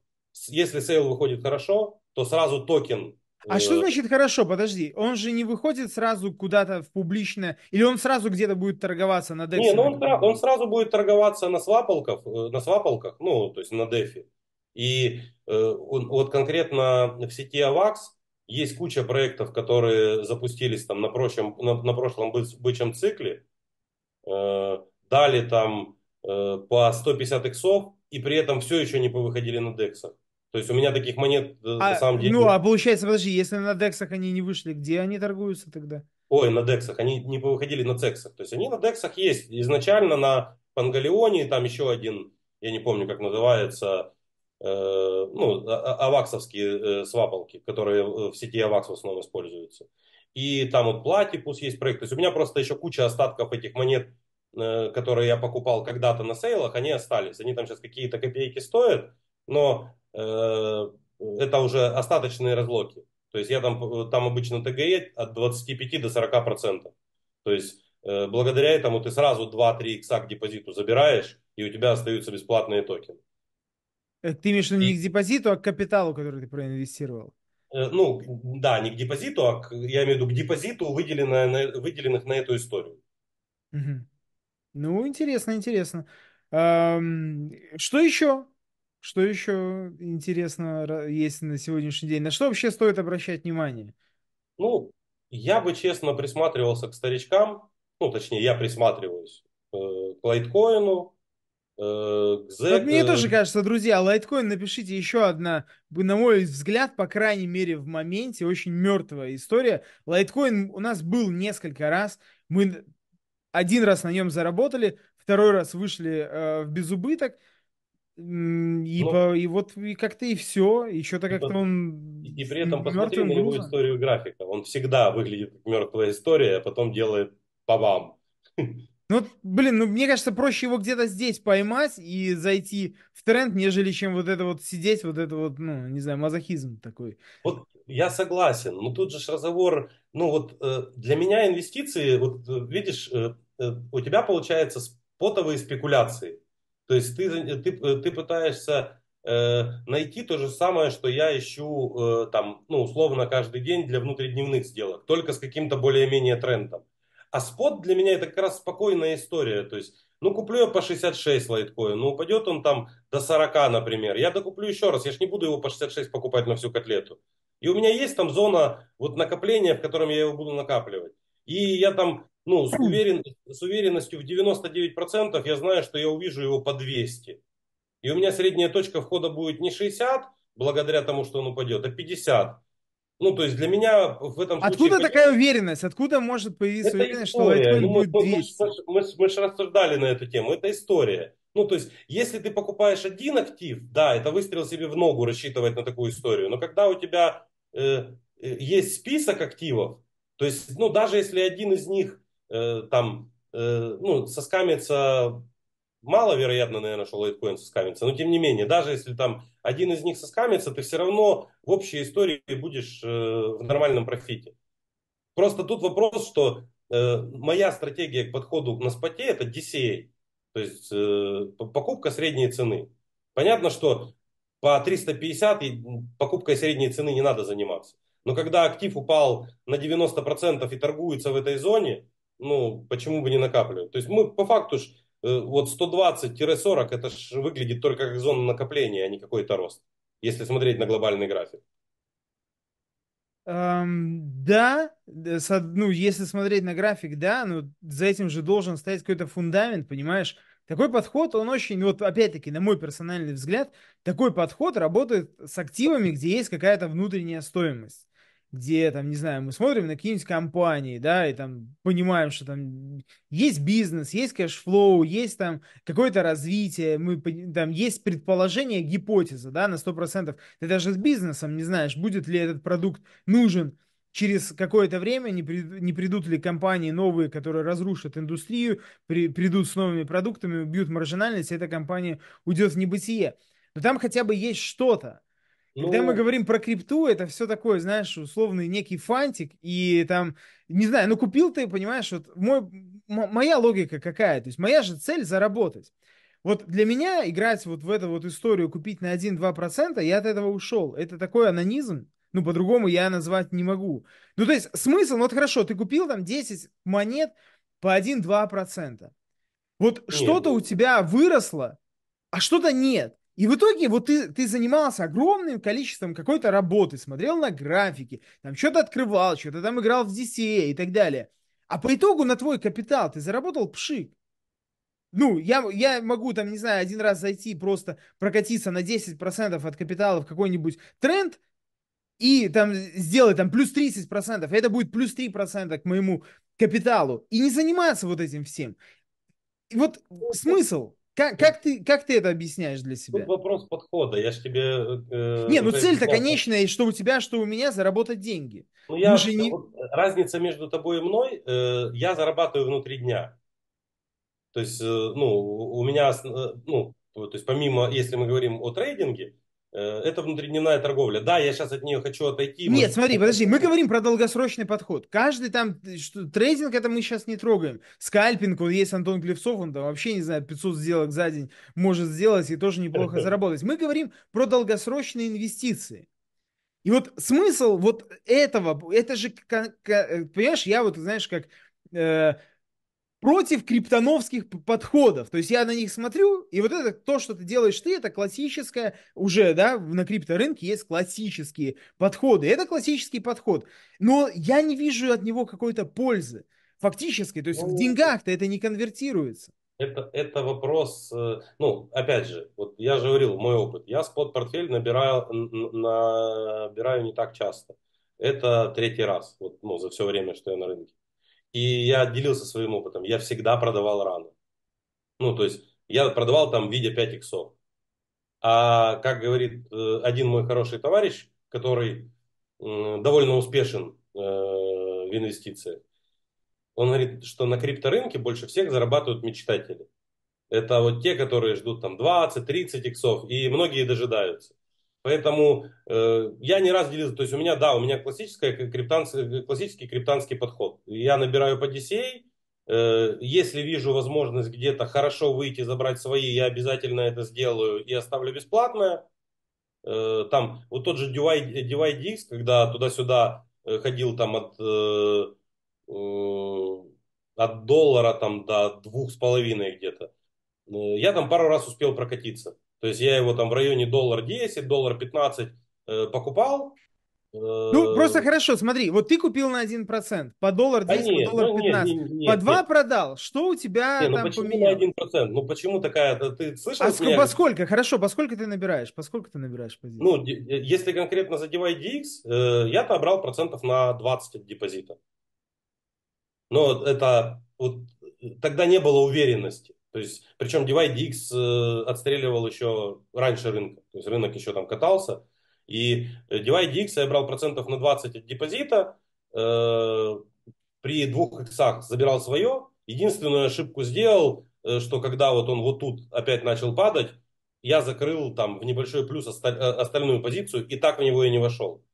если сейл выходит хорошо, то сразу токен а что значит хорошо? Подожди, он же не выходит сразу куда-то в публичное, или он сразу где-то будет торговаться на дефе? Не, ну он, он сразу будет торговаться на свапалках, э, на свапалках, ну, то есть на дефе. И э, он, вот конкретно в сети AVAX есть куча проектов, которые запустились там на, прочем, на, на прошлом бы, бычьем цикле, э, дали там э, по 150 иксов, и при этом все еще не повыходили на дексах. То есть у меня таких монет э, а, на самом деле... Ну, а получается, подожди, если на дексах они не вышли, где они торгуются тогда? Ой, на дексах, они не выходили на цексах. То есть они на дексах есть. Изначально на Пангалеоне, там еще один, я не помню, как называется, э, ну, а, а, аваксовские э, свапалки, которые в сети авакс в основном используются. И там вот Платипус есть проект. То есть у меня просто еще куча остатков этих монет, э, которые я покупал когда-то на сейлах, они остались. Они там сейчас какие-то копейки стоят, но Э, это уже остаточные разлоки. То есть я там, э, там обычно ТГЕ от 25 до 40 процентов. То есть э, благодаря этому ты сразу 2-3 икса к депозиту забираешь, и у тебя остаются бесплатные токены. Ты имеешь в виду не к депозиту, а к капиталу, который ты проинвестировал? Ну, да, не к депозиту, а к, я имею в виду к депозиту, выделенное, на, выделенных на эту историю. Угу. Ну, интересно, интересно. Эм, что еще? Что еще интересно есть на сегодняшний день? На что вообще стоит обращать внимание? Ну, я бы честно присматривался к старичкам, ну, точнее, я присматриваюсь э, к лайткоину, э, к Z. Вот мне э, тоже кажется, друзья, лайткоин, напишите еще одна, на мой взгляд, по крайней мере, в моменте, очень мертвая история. Лайткоин у нас был несколько раз, мы один раз на нем заработали, второй раз вышли в безубыток, и, Но... Ну, и вот и как-то и все, еще-то как-то он... И, при этом посмотри на его историю графика. Он всегда выглядит как мертвая история, а потом делает бабам. Ну, блин, ну мне кажется, проще его где-то здесь поймать и зайти в тренд, нежели чем вот это вот сидеть, вот это вот, ну, не знаю, мазохизм такой. Вот я согласен, но тут же разговор, ну вот э, для меня инвестиции, вот э, видишь, э, у тебя получается потовые спекуляции. То есть ты, э, ты, э, ты пытаешься э, найти то же самое, что я ищу э, там, ну, условно каждый день для внутридневных сделок, только с каким-то более-менее трендом. А спот для меня это как раз спокойная история. То есть, ну, куплю я по 66 лайткоин, ну, упадет он там до 40, например. Я докуплю еще раз, я же не буду его по 66 покупать на всю котлету. И у меня есть там зона вот накопления, в котором я его буду накапливать. И я там ну, с, уверен, с уверенностью в 99% я знаю, что я увижу его по 200. И у меня средняя точка входа будет не 60, благодаря тому, что он упадет, а 50. Ну, то есть для меня в этом случае... Откуда такая уверенность? Откуда может появиться это уверенность, история. что ну, будет мы, 200? Мы, мы, мы, мы же рассуждали на эту тему. Это история. Ну, то есть, если ты покупаешь один актив, да, это выстрел себе в ногу рассчитывать на такую историю. Но когда у тебя э, э есть список активов, то есть, ну, даже если один из них Э, там, э, ну, соскамится, маловероятно, наверное, что лайткоин соскамится, но тем не менее, даже если там один из них соскамится, ты все равно в общей истории будешь э, в нормальном профите. Просто тут вопрос, что моя стратегия к подходу на споте это DCA, то есть покупка средней цены. Понятно, что по 350 покупкой средней цены не надо заниматься. Но когда актив упал на 90% и торгуется в этой зоне, ну, почему бы не накапливать? То есть мы по факту ж, э, вот 120-40 это ж выглядит только как зона накопления, а не какой-то рост, если смотреть на глобальный график. Эм, да, э, ну, если смотреть на график, да, но за этим же должен стоять какой-то фундамент, понимаешь? Такой подход, он очень, вот опять-таки, на мой персональный взгляд, такой подход работает с активами, где есть какая-то внутренняя стоимость где, там, не знаю, мы смотрим на какие-нибудь компании, да, и там понимаем, что там есть бизнес, есть кэшфлоу, есть там какое-то развитие, мы, там есть предположение, гипотеза, да, на 100%. Ты даже с бизнесом не знаешь, будет ли этот продукт нужен через какое-то время, не, при, не придут ли компании новые, которые разрушат индустрию, при, придут с новыми продуктами, убьют маржинальность, и эта компания уйдет в небытие. Но там хотя бы есть что-то. Ну... Когда мы говорим про крипту, это все такое, знаешь, условный некий фантик, и там, не знаю, ну купил ты, понимаешь, вот мой, моя логика какая, то есть моя же цель заработать. Вот для меня играть вот в эту вот историю, купить на 1-2%, я от этого ушел. Это такой анонизм, ну, по-другому я назвать не могу. Ну, то есть смысл, ну, вот хорошо, ты купил там 10 монет по 1-2%. Вот что-то у тебя выросло, а что-то нет. И в итоге вот ты, ты занимался огромным количеством какой-то работы, смотрел на графики, там что-то открывал, что-то там играл в DCA и так далее. А по итогу на твой капитал ты заработал пшик. Ну, я, я могу там, не знаю, один раз зайти просто прокатиться на 10% от капитала в какой-нибудь тренд и там сделать там плюс 30%, это будет плюс 3% к моему капиталу. И не заниматься вот этим всем. И вот смысл как, как, ты, как ты это объясняешь для себя? Тут вопрос подхода. Я же тебе... Э, не, ну цель-то конечная, что у тебя, что у меня, заработать деньги. Ну, я, же не... вот, разница между тобой и мной, э, я зарабатываю внутри дня. То есть, э, ну, у меня, э, ну, то есть помимо, если мы говорим о трейдинге, Э, это внутридневная торговля. Да, я сейчас от нее хочу отойти. Нет, может... смотри, ну, подожди, мы говорим про долгосрочный подход. Каждый там, что, трейдинг это мы сейчас не трогаем. Скальпинг, вот есть Антон Клевцов, он там вообще, не знаю, 500 сделок за день может сделать и тоже неплохо заработать. Мы говорим про долгосрочные инвестиции. И вот смысл вот этого, это же, э, понимаешь, я вот, знаешь, как э, против криптоновских подходов. То есть я на них смотрю, и вот это то, что ты делаешь ты, это классическое, уже, да, на крипторынке есть классические подходы. Это классический подход. Но я не вижу от него какой-то пользы фактической. То есть ну, в деньгах-то это не конвертируется. Это, это вопрос, э, ну, опять же, вот я же говорил, мой опыт. Я спот-портфель набираю, набираю не так часто. Это третий раз, вот, ну, за все время, что я на рынке. И я делился своим опытом. Я всегда продавал рано. Ну, то есть я продавал там в виде 5 иксов. А как говорит э, один мой хороший товарищ, который довольно успешен э, в инвестициях, он говорит, что на крипторынке больше всех зарабатывают мечтатели. Это вот те, которые ждут там 20-30 иксов, и многие дожидаются. Поэтому э, я не раз делился, то есть у меня, да, у меня классическая, криптанский, классический криптанский подход. Я набираю по DCA, э, если вижу возможность где-то хорошо выйти, забрать свои, я обязательно это сделаю и оставлю бесплатное. Э, там вот тот же DYDX, когда туда-сюда э, ходил там от, э, э, от доллара там до двух с половиной где-то, э, я там пару раз успел прокатиться. То есть я его там в районе доллар 10, доллар 15 э, покупал. Э, ну, просто хорошо, смотри, вот ты купил на 1%, по доллар 10, а нет, по доллар ну, 15, нет, нет, нет, по 2 нет. продал, что у тебя нет, ну, там ну, поменялось? на 1%? Ну, почему такая, э, ты слышал? А меня? по сколько, хорошо, по сколько ты набираешь, по сколько ты набираешь позиций? Ну, если конкретно за DYDX, э, я набрал процентов на 20 от депозита. Но это, вот, э, тогда не было уверенности. То есть, причем DivideX э, отстреливал еще раньше рынка. То есть рынок еще там катался. И DivideX я брал процентов на 20 от депозита. Э, при двух иксах забирал свое. Единственную ошибку сделал, э, что когда вот он вот тут опять начал падать, я закрыл там в небольшой плюс остальную позицию и так в него и не вошел.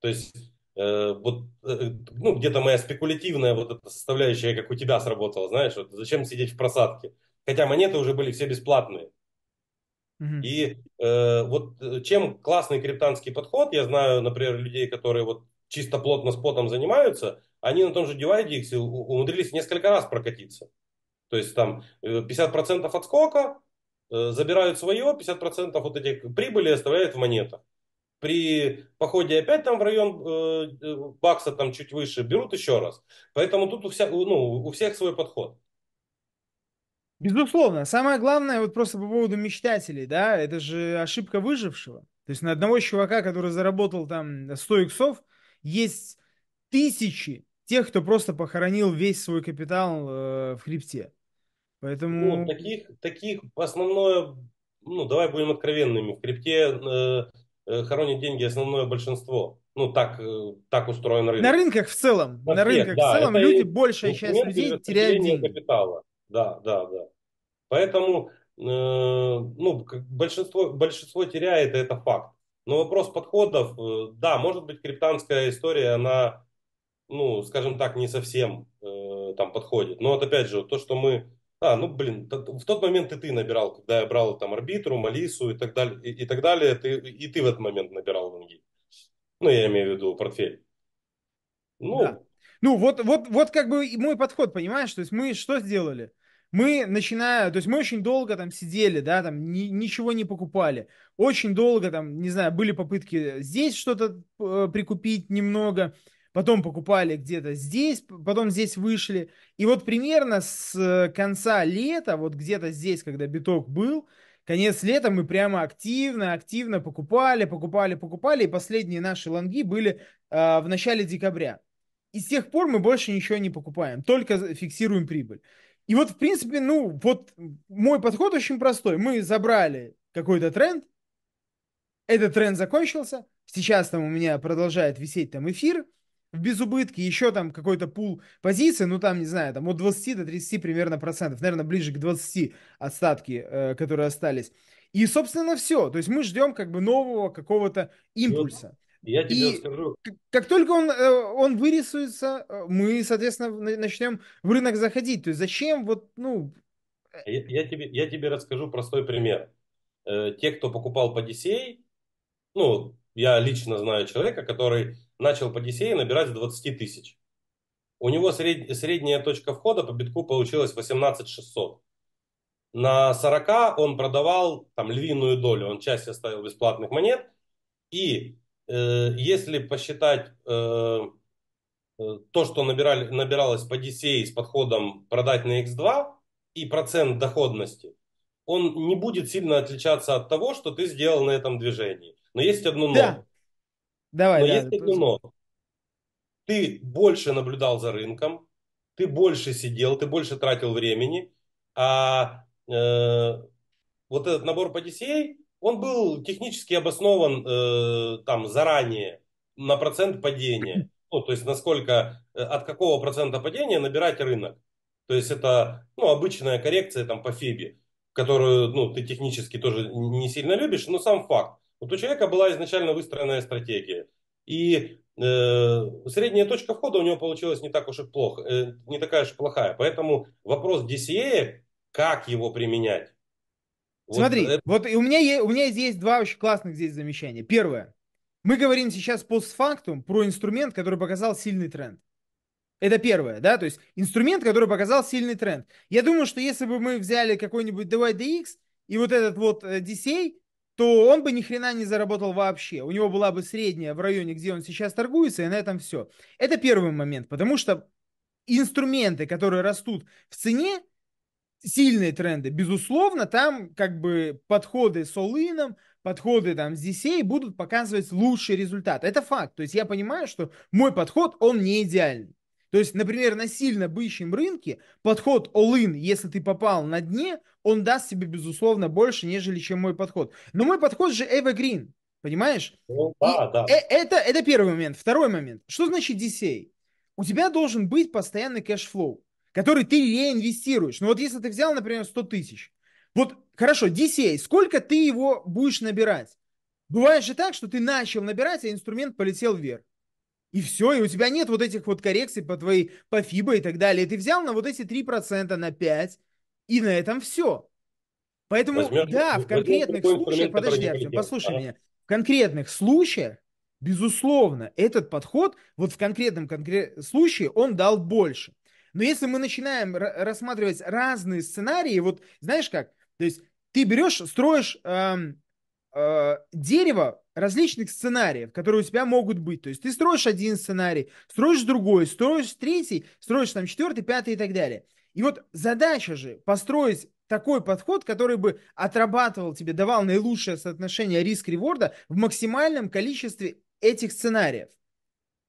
То есть э, вот э, ну где-то моя спекулятивная вот эта составляющая, как у тебя сработала, знаешь, вот зачем сидеть в просадке? Хотя монеты уже были все бесплатные. И э, вот э, чем классный криптанский подход, я знаю, например, людей, которые вот чисто плотно с потом занимаются, они на том же DeviDix умудрились несколько раз прокатиться. То есть там 50% э, отскока э, забирают свое, 50% вот этих прибыли оставляют в монетах. При походе опять там в район э, э бакса там чуть выше берут еще раз. Поэтому тут у, вся, ну, у всех свой подход. Безусловно. Самое главное, вот просто по поводу мечтателей, да, это же ошибка выжившего. То есть на одного чувака, который заработал там 100 иксов, есть тысячи тех, кто просто похоронил весь свой капитал э, в хребте. Поэтому... Ну, таких, таких основное, ну, давай будем откровенными, в крипте э, э, хоронят деньги основное большинство. Ну, так, э, так устроен рынок. На рынках в целом, на, на рынках да, в целом люди, большая часть людей теряют деньги. капитала. Да, да, да. Поэтому э, ну, большинство, большинство теряет, и это факт. Но вопрос подходов, э, да, может быть, криптанская история, она, ну, скажем так, не совсем э, там подходит. Но вот опять же, то, что мы... А, ну, блин, в тот момент и ты набирал, когда я брал там арбитру, Малису и так далее, и, и так далее, ты, и ты в этот момент набирал деньги. Ну, я имею в виду портфель. Ну, да. ну вот, вот, вот как бы мой подход, понимаешь? То есть мы что сделали? мы начинаем, то есть мы очень долго там сидели, да, там ни, ничего не покупали. Очень долго там, не знаю, были попытки здесь что-то э, прикупить немного, потом покупали где-то здесь, потом здесь вышли. И вот примерно с э, конца лета, вот где-то здесь, когда биток был, конец лета мы прямо активно, активно покупали, покупали, покупали, и последние наши лонги были э, в начале декабря. И с тех пор мы больше ничего не покупаем, только фиксируем прибыль. И вот, в принципе, ну, вот мой подход очень простой. Мы забрали какой-то тренд, этот тренд закончился, сейчас там у меня продолжает висеть там эфир в безубытке, еще там какой-то пул позиций, ну там, не знаю, там от 20 до 30 примерно процентов, наверное, ближе к 20 остатки, э, которые остались. И, собственно, все. То есть мы ждем как бы нового какого-то импульса. Я тебе и скажу. Как только он, э, он вырисуется, э, мы, соответственно, начнем в рынок заходить. То есть зачем вот, ну... Э, я, я, тебе, я тебе расскажу простой пример. Те, кто покупал Подисей, ну, я лично знаю человека, который начал Подисей набирать с 20 тысяч. У него сред, средняя точка входа по битку получилась 18 600. На 40 он продавал там львиную долю, он часть оставил бесплатных монет, и Э, если посчитать э, э, то, что набирали, набиралось по DCA с подходом продать на X2 и процент доходности, он не будет сильно отличаться от того, что ты сделал на этом движении. Но есть одно но. Да. Давай, но да, есть одно но. Ты больше наблюдал за рынком, ты больше сидел, ты больше тратил времени, а э, вот этот набор по DCA он был технически обоснован э, там заранее на процент падения. Ну, то есть насколько, э, от какого процента падения набирать рынок. То есть это ну, обычная коррекция там, по Фибе, которую ну, ты технически тоже не сильно любишь, но сам факт. Вот у человека была изначально выстроенная стратегия. И э, средняя точка входа у него получилась не так уж и плохо, э, не такая уж и плохая. Поэтому вопрос DCA, как его применять, Смотри, это... вот и у меня, есть, у меня есть два очень классных здесь замечания. Первое. Мы говорим сейчас постфактум про инструмент, который показал сильный тренд. Это первое, да, то есть инструмент, который показал сильный тренд. Я думаю, что если бы мы взяли какой-нибудь давай DYDX и вот этот вот э, DCA, то он бы ни хрена не заработал вообще. У него была бы средняя в районе, где он сейчас торгуется, и на этом все. Это первый момент, потому что инструменты, которые растут в цене, сильные тренды. Безусловно, там как бы подходы с Олыном, подходы там с Дисей будут показывать лучший результат. Это факт. То есть я понимаю, что мой подход, он не идеальный. То есть, например, на сильно бычьем рынке подход all-in, если ты попал на дне, он даст тебе, безусловно, больше, нежели чем мой подход. Но мой подход же evergreen, понимаешь? Ну, да, И да. Э, это, это первый момент. Второй момент. Что значит DCA? У тебя должен быть постоянный кэшфлоу который ты реинвестируешь. Ну вот если ты взял, например, 100 тысяч, вот хорошо, DCA, сколько ты его будешь набирать? Бывает же так, что ты начал набирать, а инструмент полетел вверх. И все, и у тебя нет вот этих вот коррекций по твоей, по ФИБО и так далее. И ты взял на вот эти 3%, на 5%, и на этом все. Поэтому, Возьмешь, да, в конкретных случаях, подожди, Артем, послушай а? меня, в конкретных случаях, безусловно, этот подход, вот в конкретном конкрет... случае, он дал больше. Но если мы начинаем рассматривать разные сценарии, вот знаешь как, то есть ты берешь, строишь э, э, дерево различных сценариев, которые у тебя могут быть. То есть ты строишь один сценарий, строишь другой, строишь третий, строишь там четвертый, пятый и так далее. И вот задача же построить такой подход, который бы отрабатывал тебе, давал наилучшее соотношение риск-реворда в максимальном количестве этих сценариев.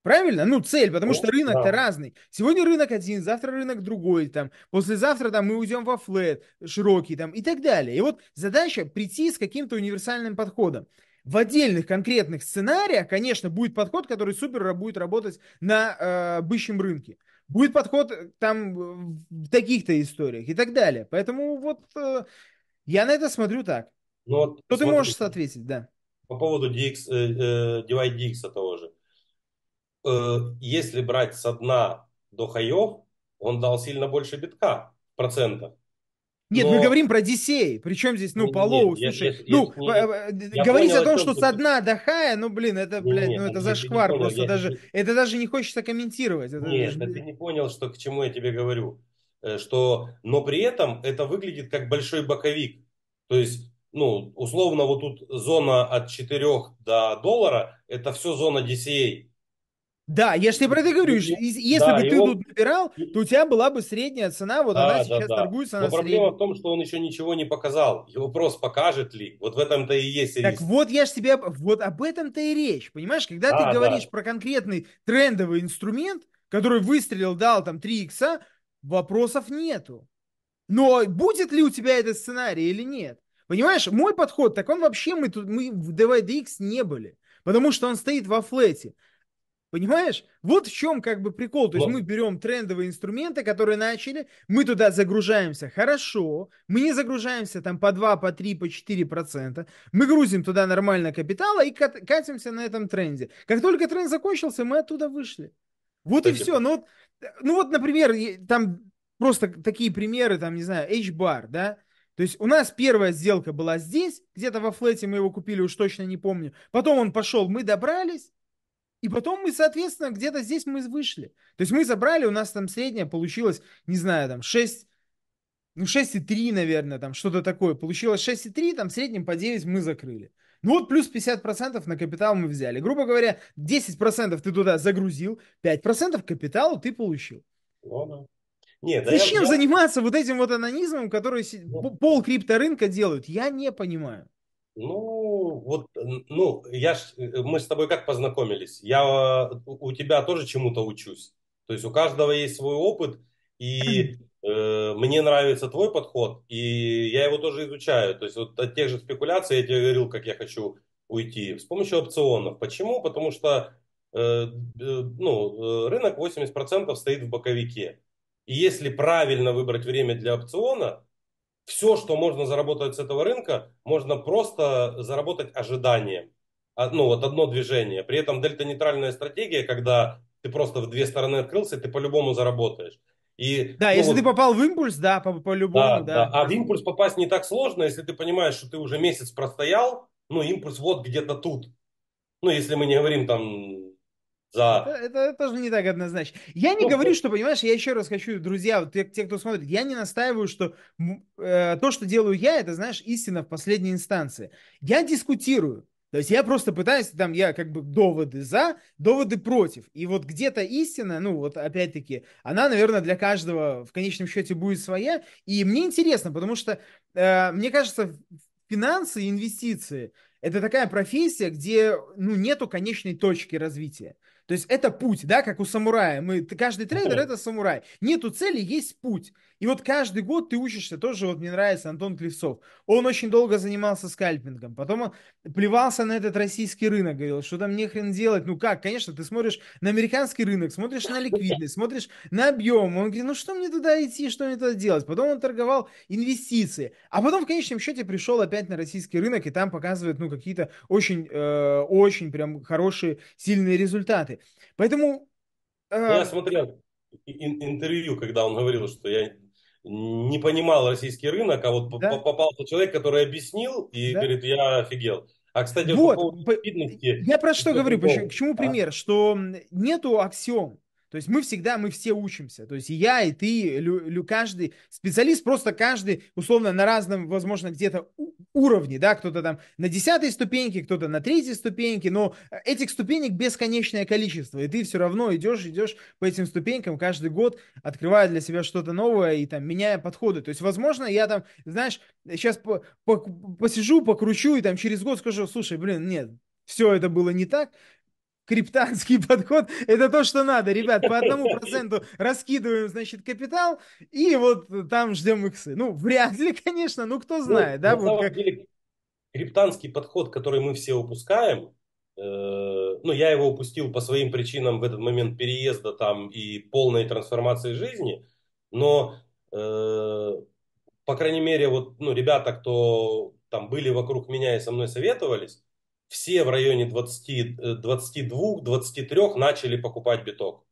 Правильно? Ну, цель, потому что рынок-то да. разный. Сегодня рынок один, завтра рынок другой, там, послезавтра там мы уйдем во флет широкий, там, и так далее. И вот задача прийти с каким-то универсальным подходом. В отдельных конкретных сценариях, конечно, будет подход, который супер будет работать на э, бычьем рынке. Будет подход э, там в таких-то историях и так далее. Поэтому вот э, я на это смотрю так. Ну, вот, Что смотри, ты можешь ответить, да? По поводу DX, э, э, DYDX того же. Э, если брать со дна до хаев, он дал сильно больше битка процентов. Нет, Но... мы говорим про Дисей. Причем здесь, ну, Полоу, слушай. Нет, ну, нет, э, э, я говорить понял, о том, что со дна до хая, ну, блин, это, блядь, нет, ну, это зашквар понял, просто. Я... даже Это даже не хочется комментировать. Это нет, даже... ты не понял, что, к чему я тебе говорю. Что... Но при этом это выглядит как большой боковик. То есть, ну, условно, вот тут зона от 4 до доллара, это все зона DCA. Да, я же тебе про это говорю. Ну, если да, бы ты его... тут набирал, то у тебя была бы средняя цена, вот да, она да, сейчас да. торгуется на проблема средней. в том, что он еще ничего не показал. И вопрос, покажет ли. Вот в этом-то и есть риск. Так вот я же тебе... Вот об этом-то и речь. Понимаешь, когда да, ты говоришь да. про конкретный трендовый инструмент, который выстрелил, дал там 3 икса, вопросов нету. Но будет ли у тебя этот сценарий или нет? Понимаешь, мой подход, так он вообще, мы, тут, мы в DVDX не были, потому что он стоит во флете. Понимаешь? Вот в чем как бы прикол. То есть вот. мы берем трендовые инструменты, которые начали, мы туда загружаемся хорошо, мы не загружаемся там по 2, по 3, по 4 процента, мы грузим туда нормально капитала и катимся на этом тренде. Как только тренд закончился, мы оттуда вышли. Вот Кстати. и все. Ну вот, э, ну вот, например, там просто такие примеры, там, не знаю, H-bar, да? То есть у нас первая сделка была здесь, где-то во флете мы его купили, уж точно не помню. Потом он пошел, мы добрались, и потом мы, соответственно, где-то здесь мы вышли. То есть мы забрали, у нас там средняя получилась, не знаю, там 6, ну 6,3, наверное, там что-то такое. Получилось 6,3, там в среднем по 9 мы закрыли. Ну вот плюс 50% на капитал мы взяли. Грубо говоря, 10% ты туда загрузил, 5% капиталу ты получил. Нет, Зачем я... заниматься вот этим вот анонизмом, который ну. пол крипторынка делают? Я не понимаю. Ну, вот, ну, я ж, э, мы с тобой как познакомились? Я э, у тебя тоже чему-то учусь. То есть у каждого есть свой опыт, и э, мне нравится твой подход, и я его тоже изучаю. То есть вот от тех же спекуляций я тебе говорил, как я хочу уйти. С помощью опционов. Почему? Потому что э, э, ну, э, рынок 80% стоит в боковике. И если правильно выбрать время для опциона, все, что можно заработать с этого рынка, можно просто заработать ожиданием. А, ну, вот одно движение. При этом дельта-нейтральная стратегия, когда ты просто в две стороны открылся, ты по-любому заработаешь. И, да, ну, если вот, ты попал в импульс, да, по-любому, да, да. да. А в импульс попасть не так сложно, если ты понимаешь, что ты уже месяц простоял, ну, импульс вот где-то тут. Ну, если мы не говорим там за... Это, это тоже не так однозначно. Я не ну, говорю, что, понимаешь, я еще раз хочу, друзья, вот те, те, кто смотрит, я не настаиваю, что э, то, что делаю я, это, знаешь, истина в последней инстанции. Я дискутирую. То есть я просто пытаюсь, там, я как бы доводы за, доводы против. И вот где-то истина, ну вот опять-таки, она, наверное, для каждого в конечном счете будет своя. И мне интересно, потому что, э, мне кажется, финансы и инвестиции это такая профессия, где ну, нету конечной точки развития. То есть это путь, да, как у самурая. Мы, каждый трейдер это самурай. Нету цели, есть путь. И вот каждый год ты учишься, тоже вот мне нравится Антон Клевцов. Он очень долго занимался скальпингом, потом он плевался на этот российский рынок, говорил, что там не хрен делать, ну как, конечно, ты смотришь на американский рынок, смотришь на ликвидность, смотришь на объем, он говорит, ну что мне туда идти, что мне туда делать, потом он торговал инвестиции, а потом в конечном счете пришел опять на российский рынок и там показывает, ну, какие-то очень, э, очень прям хорошие, сильные результаты. Поэтому... Э... Я смотрел интервью, когда он говорил, что я не понимал российский рынок, а вот да? попался человек, который объяснил и да? говорит, я офигел. А, кстати, вот, по, по я про что говорю, почему, к чему а. пример, а? что нету аксиом, то есть мы всегда, мы все учимся. То есть и я, и ты, лю, лю, каждый специалист, просто каждый, условно, на разном, возможно, где-то уровне, да, кто-то там на десятой ступеньке, кто-то на третьей ступеньке, но э, этих ступенек бесконечное количество, и ты все равно идешь, идешь по этим ступенькам каждый год, открывая для себя что-то новое и там меняя подходы. То есть, возможно, я там, знаешь, сейчас по, по, посижу, покручу и там через год скажу, слушай, блин, нет, все это было не так, криптанский подход. Это то, что надо, ребят. По одному проценту раскидываем, значит, капитал, и вот там ждем иксы. Ну, вряд ли, конечно, ну кто ну, знает, ну, да? На вот самом как... деле, криптанский подход, который мы все упускаем, э, ну, я его упустил по своим причинам в этот момент переезда там и полной трансформации жизни, но, э, по крайней мере, вот, ну, ребята, кто там были вокруг меня и со мной советовались, все в районе 22-23 э, начали покупать биток.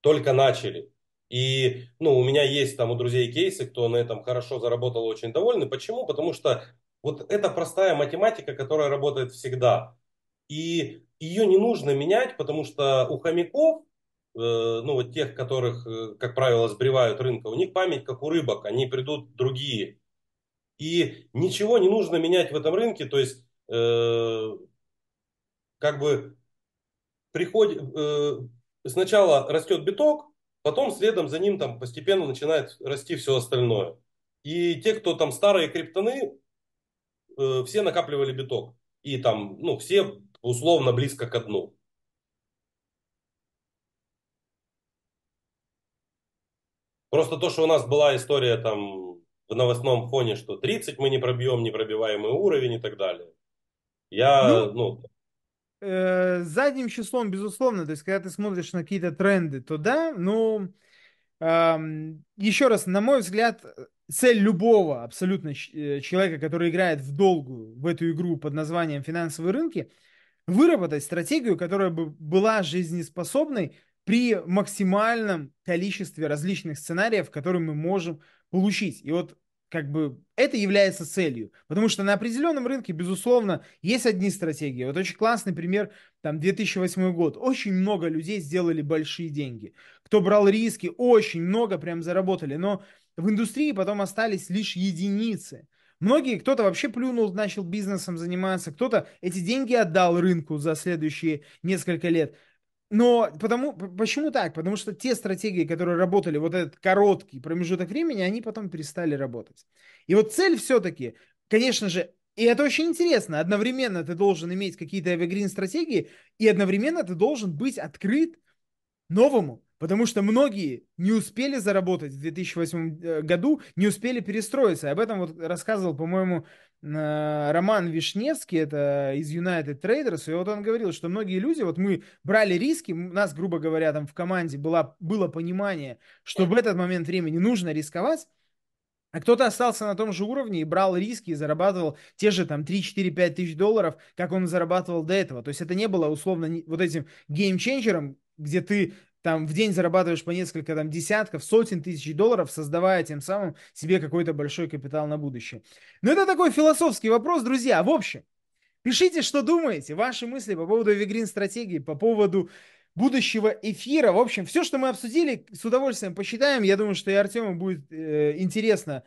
Только начали. И ну, у меня есть там у друзей кейсы, кто на этом хорошо заработал, очень довольны. Почему? Потому что вот это простая математика, которая работает всегда. И ее не нужно менять, потому что у хомяков, э, ну вот тех, которых, э, как правило, сбривают рынка, у них память как у рыбок, они придут другие. И ничего не нужно менять в этом рынке, то есть э, как бы приходит, э, сначала растет биток, потом следом за ним там постепенно начинает расти все остальное. И те, кто там старые криптоны, э, все накапливали биток. И там, ну, все условно близко к дну. Просто то, что у нас была история там в новостном фоне, что 30 мы не пробьем, непробиваемый уровень и так далее. Я, ну, ну Э, задним числом, безусловно, то есть, когда ты смотришь на какие-то тренды, то да, Но ну, э, еще раз, на мой взгляд, цель любого абсолютно э, человека, который играет в долгую в эту игру под названием финансовые рынки, выработать стратегию, которая бы была жизнеспособной при максимальном количестве различных сценариев, которые мы можем получить. И вот как бы это является целью. Потому что на определенном рынке, безусловно, есть одни стратегии. Вот очень классный пример, там, 2008 год. Очень много людей сделали большие деньги. Кто брал риски, очень много прям заработали. Но в индустрии потом остались лишь единицы. Многие, кто-то вообще плюнул, начал бизнесом заниматься, кто-то эти деньги отдал рынку за следующие несколько лет. Но потому, почему так? Потому что те стратегии, которые работали вот этот короткий промежуток времени, они потом перестали работать. И вот цель все-таки, конечно же, и это очень интересно. Одновременно ты должен иметь какие-то эвергрин стратегии, и одновременно ты должен быть открыт новому. Потому что многие не успели заработать в 2008 э, году, не успели перестроиться. Об этом вот рассказывал, по-моему, Роман Вишневский, это из United Traders, и вот он говорил, что многие люди, вот мы брали риски, у нас, грубо говоря, там в команде была, было понимание, что в этот момент времени нужно рисковать, а кто-то остался на том же уровне и брал риски и зарабатывал те же там 3-4-5 тысяч долларов, как он зарабатывал до этого. То есть это не было условно вот этим геймченджером, где ты там в день зарабатываешь по несколько там десятков, сотен тысяч долларов, создавая тем самым себе какой-то большой капитал на будущее. Но это такой философский вопрос, друзья. В общем, пишите, что думаете, ваши мысли по поводу Evergreen стратегии, по поводу будущего эфира. В общем, все, что мы обсудили, с удовольствием посчитаем. Я думаю, что и Артему будет э, интересно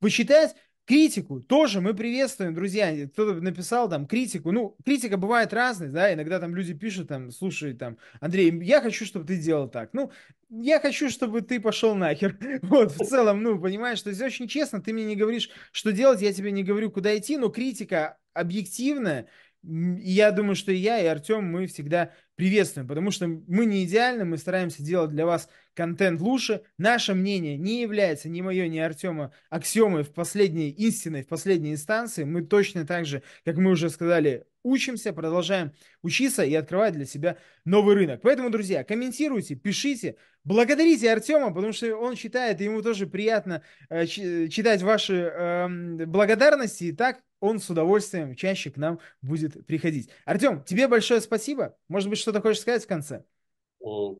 посчитать. Критику тоже мы приветствуем, друзья. Кто-то написал там критику. Ну, критика бывает разной, да, иногда там люди пишут, там, слушай, там, Андрей, я хочу, чтобы ты делал так. Ну, я хочу, чтобы ты пошел нахер. Вот, в целом, ну, понимаешь, то здесь очень честно, ты мне не говоришь, что делать, я тебе не говорю, куда идти, но критика объективная, я думаю, что и я, и Артем, мы всегда приветствуем, потому что мы не идеальны, мы стараемся делать для вас контент лучше. Наше мнение не является ни мое, ни Артема аксиомой в последней истиной, в последней инстанции. Мы точно так же, как мы уже сказали, учимся, продолжаем учиться и открывать для себя новый рынок. Поэтому, друзья, комментируйте, пишите, благодарите Артема, потому что он читает, ему тоже приятно э, читать ваши э, благодарности, и так он с удовольствием чаще к нам будет приходить. Артем, тебе большое спасибо. Может быть, что-то хочешь сказать в конце?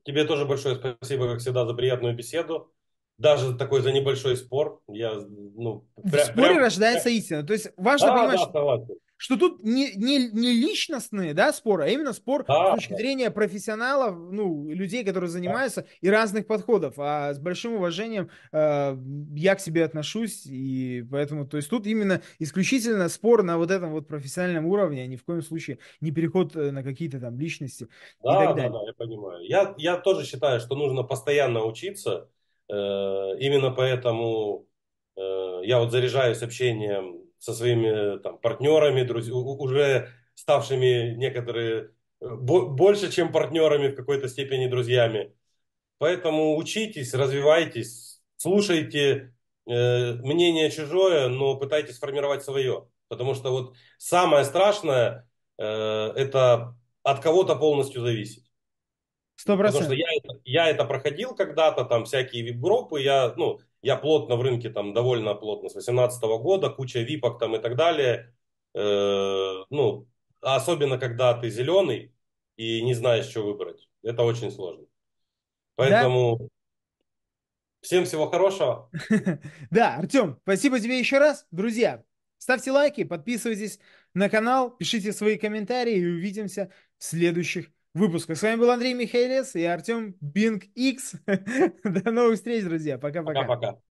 Тебе тоже большое спасибо, как всегда, за приятную беседу даже такой за небольшой спор. Я, ну, в пря- споре прям... рождается истина. То есть важно да, понимать, да, что, что тут не, не, не личностные да, споры, а именно спор да, с точки да. зрения профессионалов, ну, людей, которые занимаются, да. и разных подходов. А с большим уважением э, я к себе отношусь, и поэтому, то есть тут именно исключительно спор на вот этом вот профессиональном уровне, а ни в коем случае не переход э, на какие-то там личности да, и так далее. Да, да, я понимаю. Я, я тоже считаю, что нужно постоянно учиться, Э, именно поэтому э, я вот заряжаюсь общением со своими там, партнерами, друзь, уже ставшими некоторые э, больше, чем партнерами, в какой-то степени друзьями. Поэтому учитесь, развивайтесь, слушайте мнение чужое, но пытайтесь сформировать свое. Потому что вот самое страшное это от кого-то полностью зависеть. 100%. Потому что я это, я это проходил когда-то, там всякие вип-группы, я, ну, я плотно в рынке, там довольно плотно, с 18 года, куча випок там и так далее. Э, ну, особенно когда ты зеленый и не знаешь, что выбрать. Это очень сложно. Поэтому да? всем всего хорошего. Да, Артем, спасибо тебе еще раз. Друзья, ставьте лайки, подписывайтесь на канал, пишите свои комментарии и увидимся в следующих выпуска. С вами был Андрей Михайлец и Артем Бинг X. До новых встреч, друзья. Пока-пока. Пока-пока.